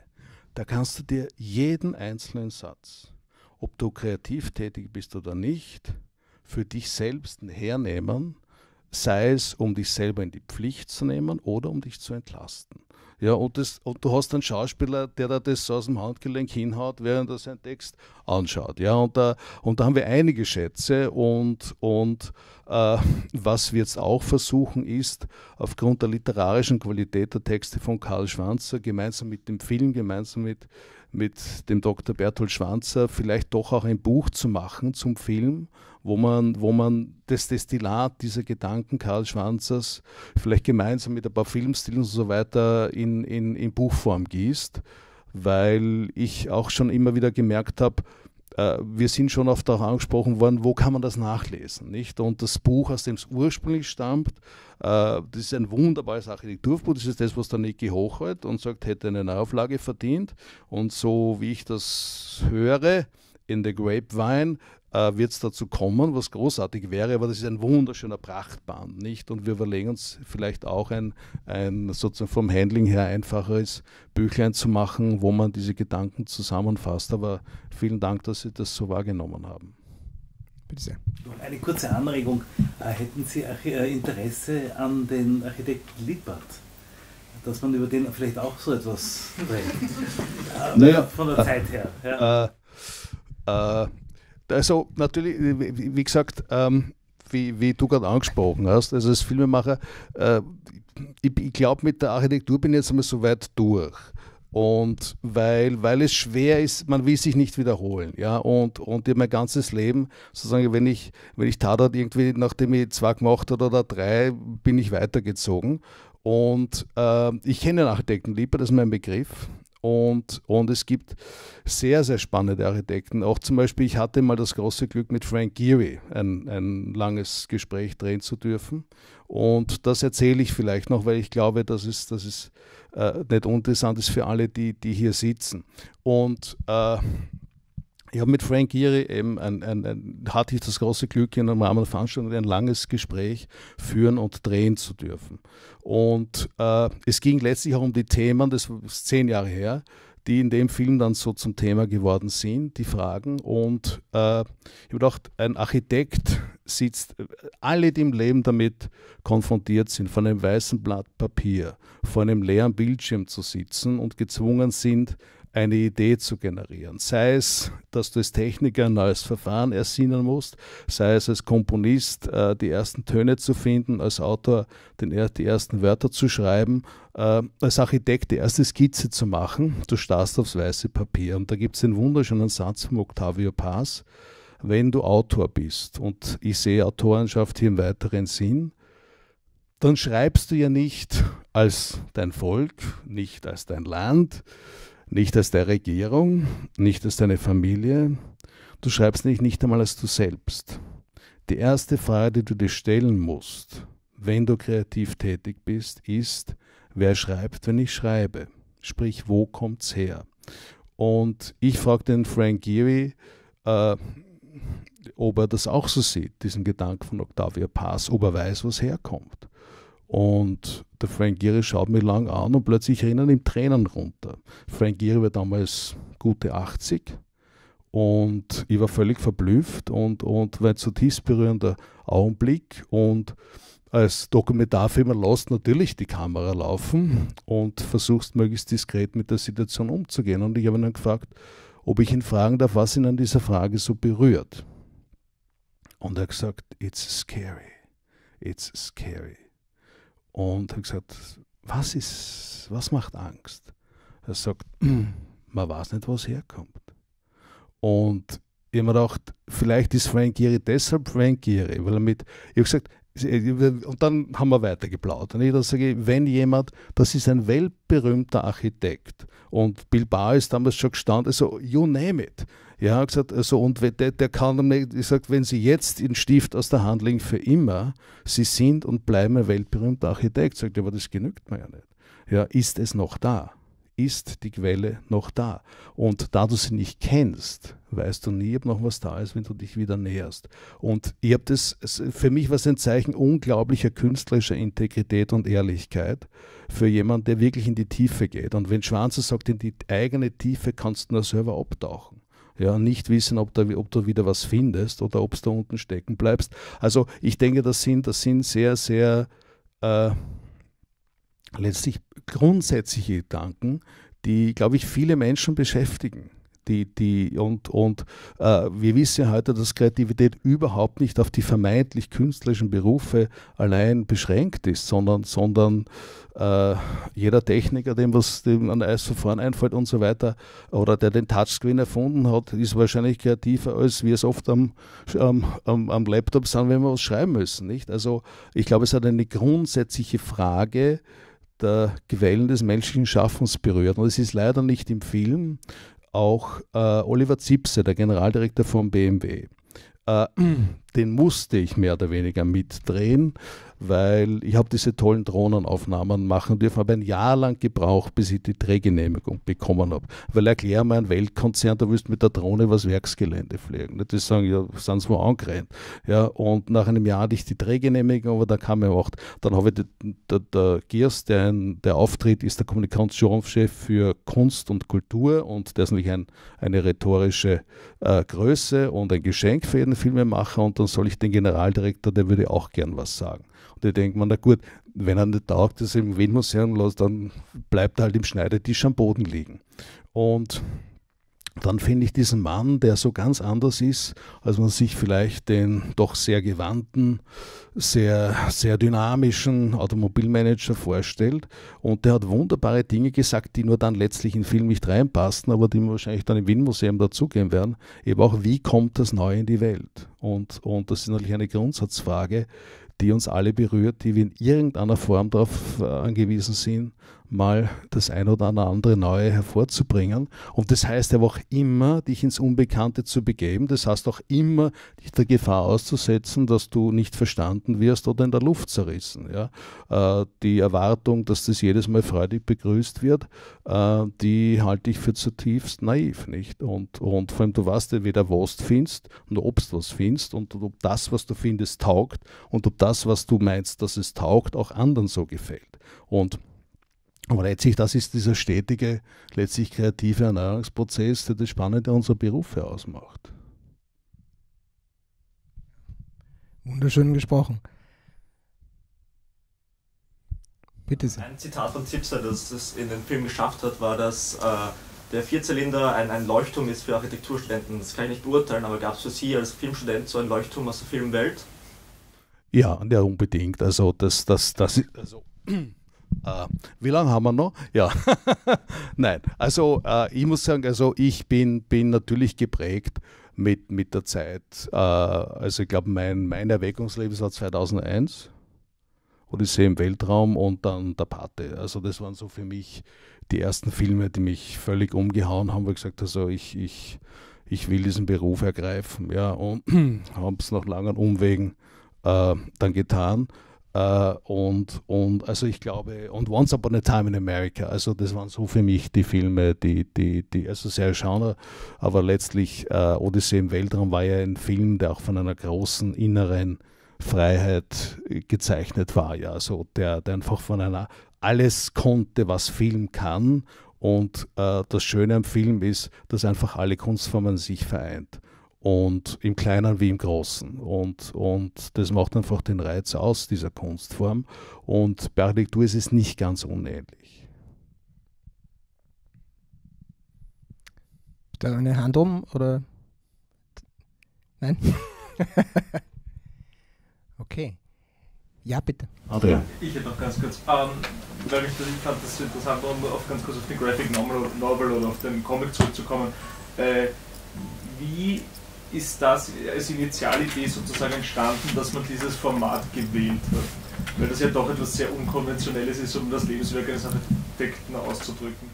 da kannst du dir jeden einzelnen Satz, ob du kreativ tätig bist oder nicht, für dich selbst hernehmen sei es um dich selber in die Pflicht zu nehmen oder um dich zu entlasten. Ja, und, das, und du hast einen Schauspieler, der da das so aus dem Handgelenk hinhaut, während er seinen Text anschaut. Ja, und da, und da haben wir einige Schätze und, und äh, was wir jetzt auch versuchen ist, aufgrund der literarischen Qualität der Texte von Karl Schwanzer, gemeinsam mit dem Film, gemeinsam mit, mit dem Dr. Bertolt Schwanzer, vielleicht doch auch ein Buch zu machen zum Film, wo man, wo man das Destillat dieser Gedanken Karl Schwanzers vielleicht gemeinsam mit ein paar Filmstilen und so weiter in, in, in Buchform gießt, weil ich auch schon immer wieder gemerkt habe, äh, wir sind schon oft auch angesprochen worden, wo kann man das nachlesen? Nicht? Und das Buch, aus dem es ursprünglich stammt, äh, das ist ein wunderbares Architekturbuch, das ist das, was der Niki hochhält und sagt, hätte eine Neuauflage verdient. Und so wie ich das höre, in The Grapevine äh, wird es dazu kommen, was großartig wäre, aber das ist ein wunderschöner Prachtband, nicht? Und wir überlegen uns vielleicht auch ein, ein sozusagen vom Handling her einfacheres Büchlein zu machen, wo man diese Gedanken zusammenfasst. Aber vielen Dank, dass Sie das so wahrgenommen haben. Bitte sehr. Noch eine kurze Anregung. Äh, hätten Sie äh, Interesse an den Architekten Lippert? Dass man über den vielleicht auch so etwas redet. Äh, naja, Von der Zeit her. Ja. Äh, äh, also natürlich, äh, wie gesagt, ähm, wie, wie, du gerade angesprochen hast, also als Filmemacher, äh, ich, ich glaube, mit der Architektur bin ich jetzt einmal so weit durch. Und weil, weil es schwer ist, man will sich nicht wiederholen. Ja? Und, und mein ganzes Leben, sozusagen, wenn ich, wenn ich Tatort irgendwie, nachdem ich zwei gemacht habe oder drei, bin ich weitergezogen. Und äh, ich kenne den Architekten lieber, das ist mein Begriff. Und, und es gibt sehr, sehr spannende Architekten. Auch zum Beispiel, ich hatte mal das große Glück, mit Frank Geary ein, ein langes Gespräch drehen zu dürfen. Und das erzähle ich vielleicht noch, weil ich glaube, dass es, das ist äh, nicht interessant ist für alle, die, die hier sitzen. Und äh, ich habe mit Frank Gehry eben ein, ein, ein, hatte ich das große Glück, in einem Rahmen der Veranstaltung ein langes Gespräch führen und drehen zu dürfen. Und äh, es ging letztlich auch um die Themen, das ist zehn Jahre her, die in dem Film dann so zum Thema geworden sind, die Fragen. Und äh, ich habe gedacht, ein Architekt sitzt, äh, alle, die im Leben damit konfrontiert sind, von einem weißen Blatt Papier, vor einem leeren Bildschirm zu sitzen und gezwungen sind, eine Idee zu generieren. Sei es, dass du als Techniker ein neues Verfahren ersinnen musst, sei es als Komponist äh, die ersten Töne zu finden, als Autor den, die ersten Wörter zu schreiben, äh, als Architekt die erste Skizze zu machen. Du starrst aufs weiße Papier. Und da gibt es den wunderschönen Satz von Octavio Paz, wenn du Autor bist. Und ich sehe Autorenschaft hier im weiteren Sinn dann schreibst du ja nicht als dein Volk, nicht als dein Land, nicht als der Regierung, nicht als deine Familie. Du schreibst nicht, nicht einmal als du selbst. Die erste Frage, die du dir stellen musst, wenn du kreativ tätig bist, ist, wer schreibt, wenn ich schreibe? Sprich, wo kommt's her? Und ich frage den Frank Geary, äh, ob er das auch so sieht, diesen Gedanken von Octavia Pass, ob er weiß, wo es herkommt. Und der Frank Gehry schaut mich lang an und plötzlich rennen ihm Tränen runter. Frank Gehry war damals gute 80 und ich war völlig verblüfft und, und war ein zutiefst berührender Augenblick. Und als Dokumentarfilmer lässt natürlich die Kamera laufen und versuchst möglichst diskret mit der Situation umzugehen. Und ich habe ihn dann gefragt, ob ich ihn fragen darf, was ihn an dieser Frage so berührt. Und er hat gesagt, it's scary, it's scary. Und habe gesagt, was ist, was macht Angst? Er sagt, man weiß nicht, wo es herkommt. Und ich habe mir gedacht, vielleicht ist Frank Gehry deshalb Frank Gehry, weil er mit, ich habe gesagt, und dann haben wir weiter geplaudert. Und ich sage, wenn jemand, das ist ein weltberühmter Architekt, und Bill Barr ist damals schon gestanden, also you name it. Ja, gesagt, also und der, der kann am nächsten, ich sag, wenn Sie jetzt den Stift aus der Hand legen für immer, Sie sind und bleiben ein weltberühmter Architekt, sagt, aber das genügt mir ja nicht. Ja, ist es noch da? ist die Quelle noch da. Und da du sie nicht kennst, weißt du nie, ob noch was da ist, wenn du dich wieder näherst. Und ich habe das, für mich war es ein Zeichen unglaublicher künstlerischer Integrität und Ehrlichkeit für jemanden, der wirklich in die Tiefe geht. Und wenn Schwanzer sagt, in die eigene Tiefe kannst du nur selber abtauchen. Ja, nicht wissen, ob, da, ob du wieder was findest oder ob du da unten stecken bleibst. Also ich denke, das sind, das sind sehr, sehr äh, letztlich grundsätzliche Gedanken, die, glaube ich, viele Menschen beschäftigen. Die, die, und und äh, wir wissen ja heute, dass Kreativität überhaupt nicht auf die vermeintlich künstlerischen Berufe allein beschränkt ist, sondern, sondern äh, jeder Techniker, dem was dem an Eisverfahren einfällt und so weiter, oder der den Touchscreen erfunden hat, ist wahrscheinlich kreativer, als wir es oft am, am, am, am Laptop sind, wenn wir was schreiben müssen. Nicht? Also ich glaube, es hat eine grundsätzliche Frage, der Quellen des menschlichen Schaffens berührt. Und es ist leider nicht im Film. Auch äh, Oliver Zipse, der Generaldirektor von BMW, äh, den musste ich mehr oder weniger mitdrehen, weil ich habe diese tollen Drohnenaufnahmen machen dürfen, habe ein Jahr lang gebraucht, bis ich die Drehgenehmigung bekommen habe. Weil erklär mir ein Weltkonzern, da willst du mit der Drohne was Werksgelände fliegen. Die ne, sagen, ja, sind sie mal angerannt. Ja, und nach einem Jahr hatte ich die Drehgenehmigung, aber da kam mir auch, dann habe ich den, der, der Giers, der, ein, der auftritt, ist der Kommunikationschef für Kunst und Kultur und der ist natürlich ein, eine rhetorische äh, Größe und ein Geschenk für jeden Filmemacher und dann soll ich den Generaldirektor, der würde auch gern was sagen. Und da denkt man, na gut, wenn er nicht taugt, das im Wienmuseum los, dann bleibt er halt im Schneidertisch am Boden liegen. Und dann finde ich diesen Mann, der so ganz anders ist, als man sich vielleicht den doch sehr gewandten, sehr, sehr dynamischen Automobilmanager vorstellt. Und der hat wunderbare Dinge gesagt, die nur dann letztlich in den Film nicht reinpassen, aber die wahrscheinlich dann im Wien-Museum dazugehen werden. Eben auch, wie kommt das Neue in die Welt? Und, und das ist natürlich eine Grundsatzfrage, die uns alle berührt, die wir in irgendeiner Form darauf äh, angewiesen sind, mal das ein oder andere Neue hervorzubringen. Und das heißt aber auch immer, dich ins Unbekannte zu begeben. Das heißt auch immer, dich der Gefahr auszusetzen, dass du nicht verstanden wirst oder in der Luft zerrissen. Ja? Äh, die Erwartung, dass das jedes Mal freudig begrüßt wird, äh, die halte ich für zutiefst naiv. Nicht? Und, und vor allem, du weißt ja weder, was du findest, und ob du was findest und ob das, was du findest, taugt und ob das, was du meinst, dass es taugt, auch anderen so gefällt. Und aber letztlich, das ist dieser stetige, letztlich kreative Erneuerungsprozess, der das Spannende unserer Berufe ausmacht. Wunderschön gesprochen. Bitte sehr. Ein Zitat von Zipser, das es in den Film geschafft hat, war, dass äh, der Vierzylinder ein, ein, Leuchtturm ist für Architekturstudenten. Das kann ich nicht beurteilen, aber gab es für Sie als Filmstudent so ein Leuchtturm aus der Filmwelt? Ja, ja, unbedingt. Also, das, das, das, also Uh, wie lange haben wir noch? Ja, nein. Also uh, ich muss sagen, also ich bin, bin natürlich geprägt mit, mit der Zeit. Uh, also ich glaube, mein, mein Erweckungsleben war 2001. Odyssee im Weltraum und dann Der Pate. Also das waren so für mich die ersten Filme, die mich völlig umgehauen haben, wo ich gesagt habe, also ich, ich, ich will diesen Beruf ergreifen. Ja, und habe es nach langen Umwegen dann getan. Uh, und, und also ich glaube, und Once Upon a Time in America, also das waren so für mich die Filme, die, die, die also sehr Schauner, aber letztlich uh, Odyssee im Weltraum war ja ein Film, der auch von einer großen inneren Freiheit äh, gezeichnet war, ja, also der, der einfach von einer alles konnte, was Film kann und uh, das Schöne am Film ist, dass einfach alle Kunstformen sich vereint. Und im Kleinen wie im Großen. Und, und das macht einfach den Reiz aus, dieser Kunstform. Und bei Architektur ist es nicht ganz unähnlich. Da eine Hand um oder? Nein? okay. Ja, bitte. Adrian. Ich hätte noch ganz kurz, ähm, weil ich, ich fand das interessant, um auf ganz kurz auf den Graphic Novel, Novel oder auf den Comic zurückzukommen. Äh, wie ist das als Initialidee sozusagen entstanden, dass man dieses Format gewählt hat? Weil das ja doch etwas sehr Unkonventionelles ist, um das Lebenswerk eines Architekten auszudrücken.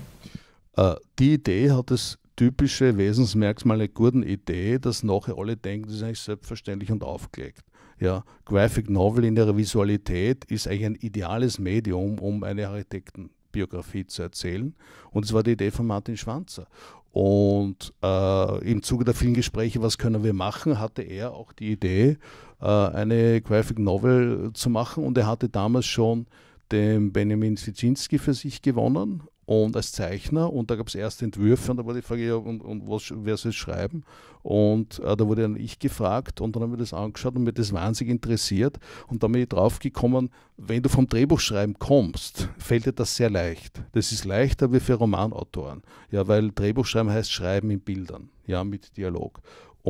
Äh, die Idee hat das typische Wesensmerkmal einer guten Idee, dass nachher alle denken, das ist eigentlich selbstverständlich und aufgelegt. Ja, Graphic Novel in ihrer Visualität ist eigentlich ein ideales Medium, um eine Architekten Biografie zu erzählen. Und es war die Idee von Martin Schwanzer. Und äh, im Zuge der vielen Gespräche, was können wir machen, hatte er auch die Idee, äh, eine Graphic Novel zu machen. Und er hatte damals schon den Benjamin Swiczynski für sich gewonnen und als Zeichner und da gab es erste Entwürfe und da war die Frage, ja, und, und was, wer soll es schreiben? Und äh, da wurde dann ich gefragt und dann haben wir das angeschaut und mir das wahnsinnig interessiert und dann bin ich drauf gekommen, wenn du vom Drehbuchschreiben kommst, fällt dir das sehr leicht. Das ist leichter wie für Romanautoren, ja, weil Drehbuchschreiben heißt Schreiben in Bildern, ja, mit Dialog.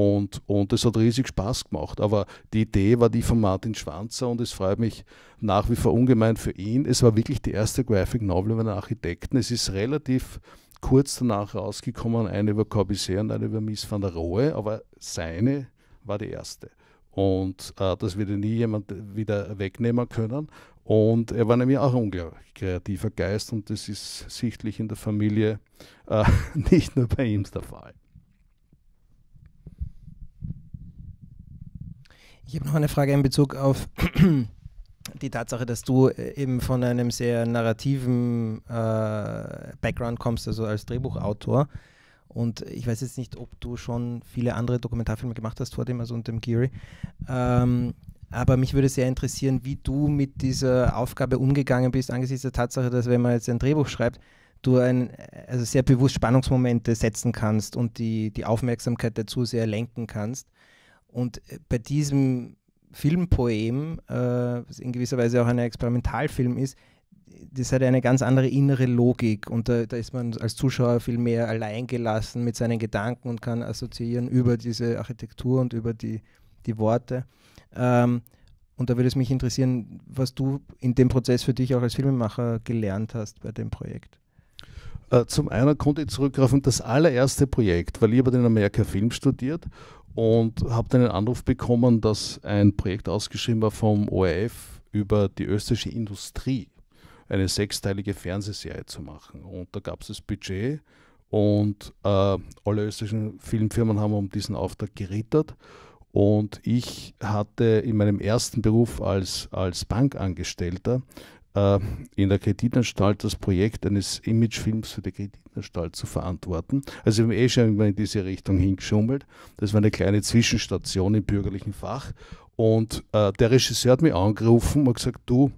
Und, und es hat riesig Spaß gemacht. Aber die Idee war die von Martin Schwanzer und es freut mich nach wie vor ungemein für ihn. Es war wirklich die erste Graphic Novel über einen Architekten. Es ist relativ kurz danach rausgekommen, eine über Corbusier und eine über Miss van der Rohe, aber seine war die erste. Und äh, das würde nie jemand wieder wegnehmen können. Und er war nämlich auch ein unglaublich kreativer Geist und das ist sichtlich in der Familie äh, nicht nur bei ihm der Fall. Ich habe noch eine Frage in Bezug auf die Tatsache, dass du äh, eben von einem sehr narrativen äh, Background kommst, also als Drehbuchautor. Und ich weiß jetzt nicht, ob du schon viele andere Dokumentarfilme gemacht hast vor dem, also unter dem Geary. Ähm, aber mich würde sehr interessieren, wie du mit dieser Aufgabe umgegangen bist, angesichts der Tatsache, dass wenn man jetzt ein Drehbuch schreibt, du ein, also sehr bewusst Spannungsmomente setzen kannst und die, die Aufmerksamkeit dazu sehr lenken kannst. Und äh, bei diesem Filmpoem, äh, was in gewisser Weise auch ein Experimentalfilm ist, das hat eine ganz andere innere Logik und da, da, ist man als Zuschauer viel mehr allein gelassen mit seinen Gedanken und kann assoziieren über diese Architektur und über die, die Worte. Ähm, und da würde es mich interessieren, was du in dem Prozess für dich auch als Filmemacher gelernt hast bei dem Projekt. Äh, zum einen konnte ich zurückgreifen, das allererste Projekt, weil ich habe in Amerika Film studiert und habe dann einen Anruf bekommen, dass ein Projekt ausgeschrieben war vom ORF über die österreichische Industrie, eine sechsteilige Fernsehserie zu machen. Und da gab es das Budget und äh, alle österreichischen Filmfirmen haben um diesen Auftrag gerittert. Und ich hatte in meinem ersten Beruf als, als Bankangestellter äh, in der Kreditanstalt das Projekt eines Imagefilms für die Kreditanstalt zu verantworten. Also wir haben eh schon immer in diese Richtung hingeschummelt. Das war eine kleine Zwischenstation im bürgerlichen Fach. Und äh, der Regisseur hat mich angerufen und gesagt, du,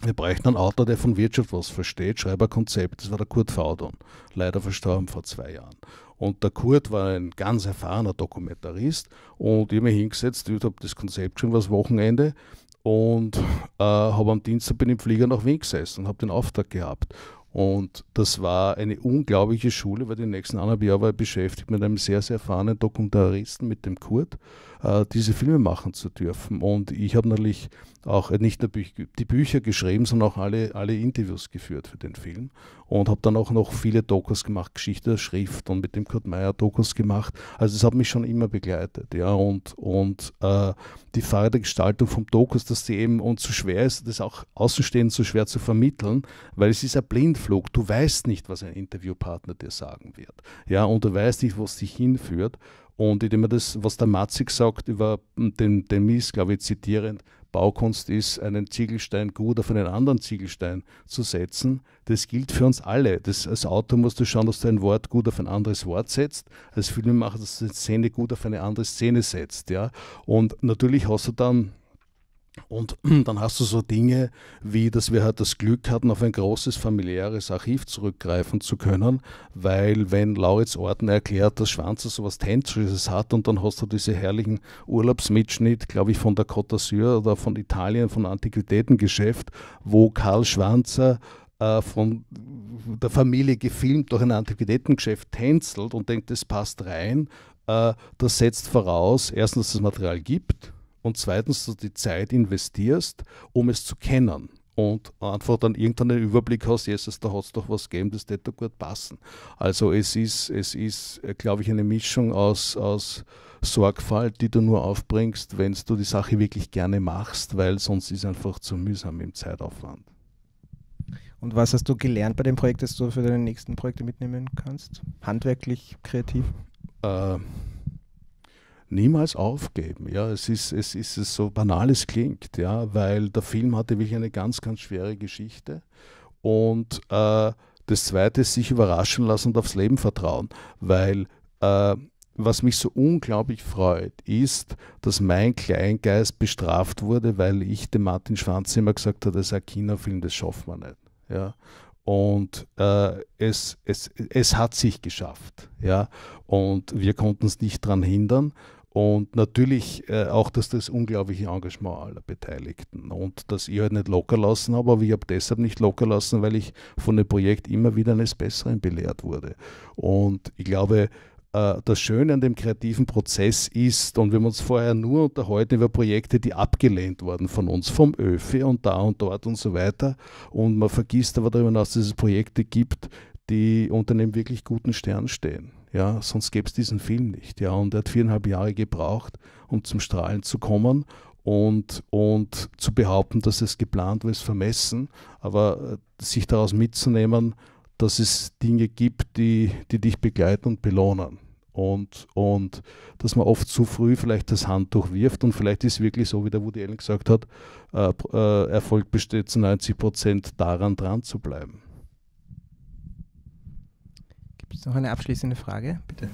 wir bräuchten einen Autor, der von Wirtschaft was versteht, schreib ein Konzept. Das war der Kurt Faudon, leider verstorben vor zwei Jahren. Und der Kurt war ein ganz erfahrener Dokumentarist und ich habe mich hingesetzt, ich habe das Konzept schon was Wochenende und äh, habe am Dienstag bin im Flieger nach Wien gesessen und habe den Auftrag gehabt. Und das war eine unglaubliche Schule, weil die nächsten anderthalb Jahre war ich beschäftigt mit einem sehr, sehr erfahrenen Dokumentaristen, mit dem Kurt, äh, diese Filme machen zu dürfen. Und ich habe natürlich auch äh, nicht nur die Bücher geschrieben, sondern auch alle, alle Interviews geführt für den Film. Und habe dann auch noch viele Dokus gemacht, Geschichte Schrift und mit dem Kurt Meyer Dokus gemacht. Also es hat mich schon immer begleitet. Ja. Und, und äh, die Frage der Gestaltung vom Dokus, dass die eben und zu so schwer ist, das auch außenstehend so schwer zu vermitteln, weil es ist ja blind Flug. Du weißt nicht, was ein Interviewpartner dir sagen wird. Ja, und du weißt nicht, was dich hinführt. Und indem man das, was der Matzig sagt über hm, den, den Mies, glaube ich, zitierend, Baukunst ist, einen Ziegelstein gut auf einen anderen Ziegelstein zu setzen. Das gilt für uns alle. Das, als Autor musst du schauen, dass du ein Wort gut auf ein anderes Wort setzt, als Filmemacher, dass du eine Szene gut auf eine andere Szene setzt. Ja? Und natürlich hast du dann und dann hast du so Dinge wie, dass wir halt das Glück hatten, auf ein großes familiäres Archiv zurückgreifen zu können, weil wenn Lauritz Ordner erklärt, dass Schwanzer so was Tänzerisches hat und dann hast du diese herrlichen Urlaubsmitschnitt, glaube ich, von der Côte d'Azur oder von Italien, von Antiquitätengeschäft, wo Karl Schwanzer äh, von der Familie gefilmt durch ein Antiquitätengeschäft tänzelt und denkt, das passt rein. Äh, das setzt voraus, erstens, dass es das Material gibt und zweitens, dass du die Zeit investierst, um es zu kennen und einfach dann irgendeinen Überblick hast, Jesus, da hat es doch was gegeben, das hätte gut passen. Also es ist, es ist äh, glaube ich, eine Mischung aus, aus Sorgfalt, die du nur aufbringst, wenn du die Sache wirklich gerne machst, weil sonst ist es einfach zu mühsam im Zeitaufwand. Und was hast du gelernt bei dem Projekt, das du für deine nächsten Projekte mitnehmen kannst? Handwerklich, kreativ? Äh, niemals aufgeben. Ja, es ist, es ist es so banal es klingt, ja, weil der Film hatte wirklich eine ganz, ganz schwere Geschichte. Und äh, das Zweite ist sich überraschen lassen und aufs Leben vertrauen, weil äh, was mich so unglaublich freut, ist, dass mein Kleingeist bestraft wurde, weil ich dem Martin Schwanz immer gesagt habe, das ist ein Kinofilm, das schafft man nicht. Ja. Und äh, es, es, es hat sich geschafft. Ja. Und wir konnten es nicht daran hindern. Und natürlich äh, auch, dass das unglaubliche Engagement aller Beteiligten und dass ich halt nicht locker lassen habe, aber ich habe deshalb nicht locker lassen, weil ich von dem Projekt immer wieder eines Besseren belehrt wurde. Und ich glaube, äh, das Schöne an dem kreativen Prozess ist, und wir haben uns vorher nur unterhalten über Projekte, die abgelehnt wurden von uns, vom ÖFI und da und dort und so weiter, und man vergisst aber darüber hinaus, dass es Projekte gibt, die unter einem wirklich guten Stern stehen. Ja, sonst gäbe es diesen Film nicht. Ja, und er hat viereinhalb Jahre gebraucht, um zum Strahlen zu kommen und, und zu behaupten, dass es geplant war, ist vermessen, aber äh, sich daraus mitzunehmen, dass es Dinge gibt, die, die dich begleiten und belohnen. Und, und dass man oft zu früh vielleicht das Handtuch wirft und vielleicht ist wirklich so, wie der Woody Allen gesagt hat, äh, äh Erfolg besteht zu 90 Prozent daran, dran zu bleiben. Gibt es noch eine abschließende Frage? Bitte.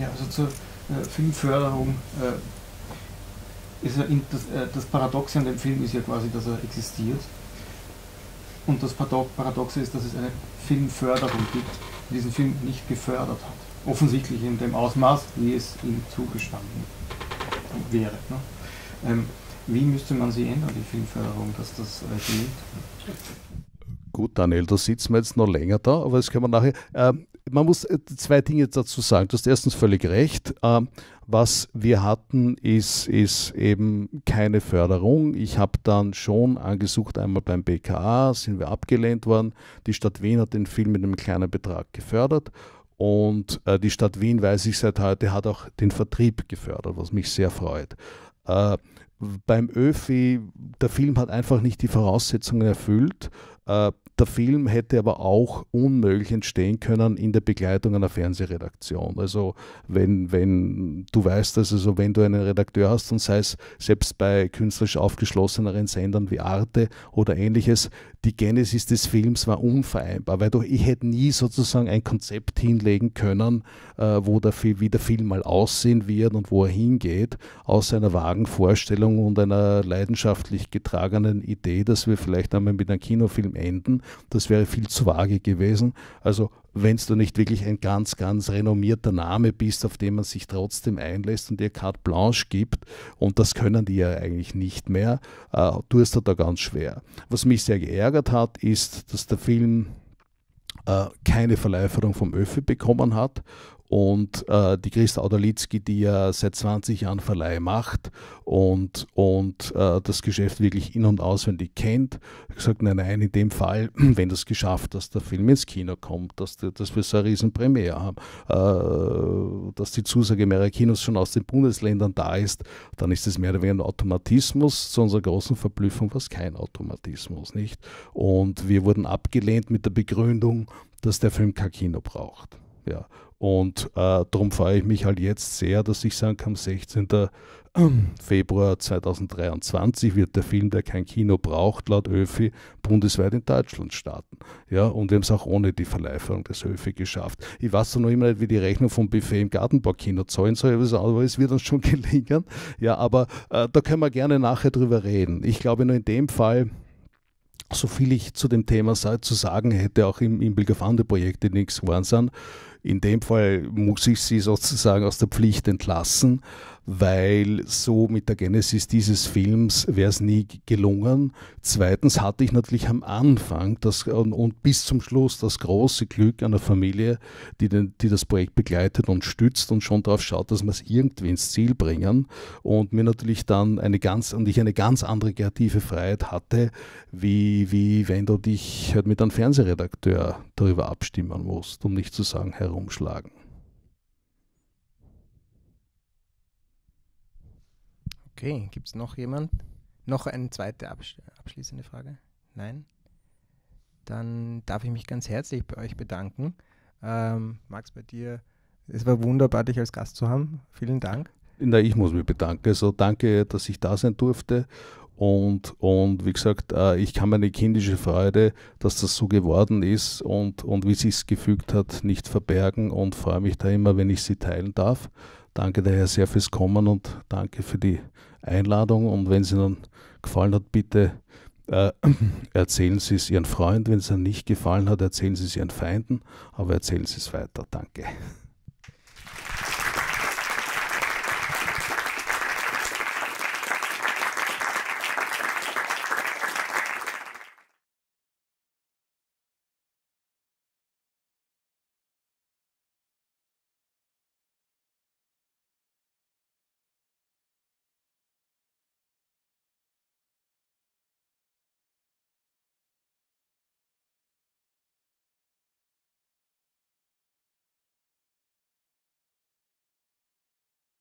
Ja, also zur äh, Filmförderung. Äh, ist ja in, das, äh, das Paradoxe an dem Film ist ja quasi, dass er existiert. Und das Paradoxe ist, dass es eine Filmförderung gibt, die diesen Film nicht gefördert hat. Offensichtlich in dem Ausmaß, wie es ihm zugestanden wäre. Ne? Ähm, wie müsste man sie ändern, die Filmförderung, dass das äh, gelingt? Gut, Daniel, da sitzen wir jetzt noch länger da, aber das können wir nachher. Ähm, man muss äh, zwei Dinge dazu sagen. Du hast erstens völlig recht. Ähm, was wir hatten, ist, ist eben keine Förderung. Ich habe dann schon angesucht, einmal beim BKA sind wir abgelehnt worden. Die Stadt Wien hat den Film mit einem kleinen Betrag gefördert. Und äh, die Stadt Wien, weiß ich seit heute, hat auch den Vertrieb gefördert, was mich sehr freut äh, beim ÖFI, der Film hat einfach nicht die Voraussetzungen erfüllt. Der Film hätte aber auch unmöglich entstehen können in der Begleitung einer Fernsehredaktion. Also wenn, wenn du weißt, dass also wenn du einen Redakteur hast und sei es selbst bei künstlerisch aufgeschlosseneren Sendern wie Arte oder ähnliches, die Genesis des Films war unvereinbar, weil doch ich hätte nie sozusagen ein Konzept hinlegen können, äh, wo der, wie der Film mal aussehen wird und wo er hingeht, aus einer vagen Vorstellung und einer leidenschaftlich getragenen Idee, dass wir vielleicht einmal mit einem Kinofilm enden das wäre viel zu vage gewesen. Also wenn du nicht wirklich ein ganz, ganz renommierter Name bist, auf den man sich trotzdem einlässt und dir carte blanche gibt, und das können die ja eigentlich nicht mehr, äh, du da ganz schwer. Was mich sehr geärgert hat, ist, dass der Film äh, keine Verleiferung vom Öffi bekommen hat und äh, die Christa Odalitzki, die ja seit 20 Jahren Verleih macht und, und äh, das Geschäft wirklich in- und auswendig kennt, hat gesagt, nein, nein, in dem Fall, wenn das geschafft, dass der Film ins Kino kommt, dass, dass wir so eine riesen haben, äh, dass die Zusage mehrerer Kinos schon aus den Bundesländern da ist, dann ist es mehr oder weniger ein Automatismus. Zu unserer großen Verblüffung war es kein Automatismus, nicht? Und wir wurden abgelehnt mit der Begründung, dass der Film kein Kino braucht. Ja. Und äh, darum freue ich mich halt jetzt sehr, dass ich sagen kann, 16. Februar 2023 wird der Film, der kein Kino braucht, laut ÖFI bundesweit in Deutschland starten. Ja, und wir haben es auch ohne die Verleihung des ÖFI geschafft. Ich weiß noch immer nicht, wie die Rechnung vom Buffet im Gartenbaukino zahlen soll, aber es wird uns schon gelingen. Ja, aber äh, da können wir gerne nachher drüber reden. Ich glaube nur in dem Fall, so viel ich zu dem Thema zu sagen hätte, auch im, im Blick auf Projekte, die nichts geworden sind, in dem Fall muss ich sie sozusagen aus der Pflicht entlassen weil so mit der Genesis dieses Films wäre es nie gelungen. Zweitens hatte ich natürlich am Anfang das, und, und, bis zum Schluss das große Glück einer Familie, die, den, die das Projekt begleitet und stützt und schon darauf schaut, dass wir es irgendwie ins Ziel bringen und mir natürlich dann eine ganz, und ich eine ganz andere kreative Freiheit hatte, wie, wie wenn du dich halt mit einem Fernsehredakteur darüber abstimmen musst, um nicht zu sagen herumschlagen. Okay, gibt es noch jemand? Noch eine zweite absch abschließende Frage? Nein? Dann darf ich mich ganz herzlich bei euch bedanken. Ähm, Max, bei dir, es war wunderbar, dich als Gast zu haben. Vielen Dank. Na, ich muss mich bedanken. Also danke, dass ich da sein durfte. Und, und wie gesagt, äh, ich kann meine kindische Freude, dass das so geworden ist und, und wie sie es gefügt hat, nicht verbergen und freue mich da immer, wenn ich sie teilen darf. Danke daher sehr fürs Kommen und danke für die Einladung und wenn es Ihnen gefallen hat, bitte äh, erzählen Sie es Ihren Freund. Wenn es Ihnen nicht gefallen hat, erzählen Sie es Ihren Feinden, aber erzählen Sie es weiter. Danke.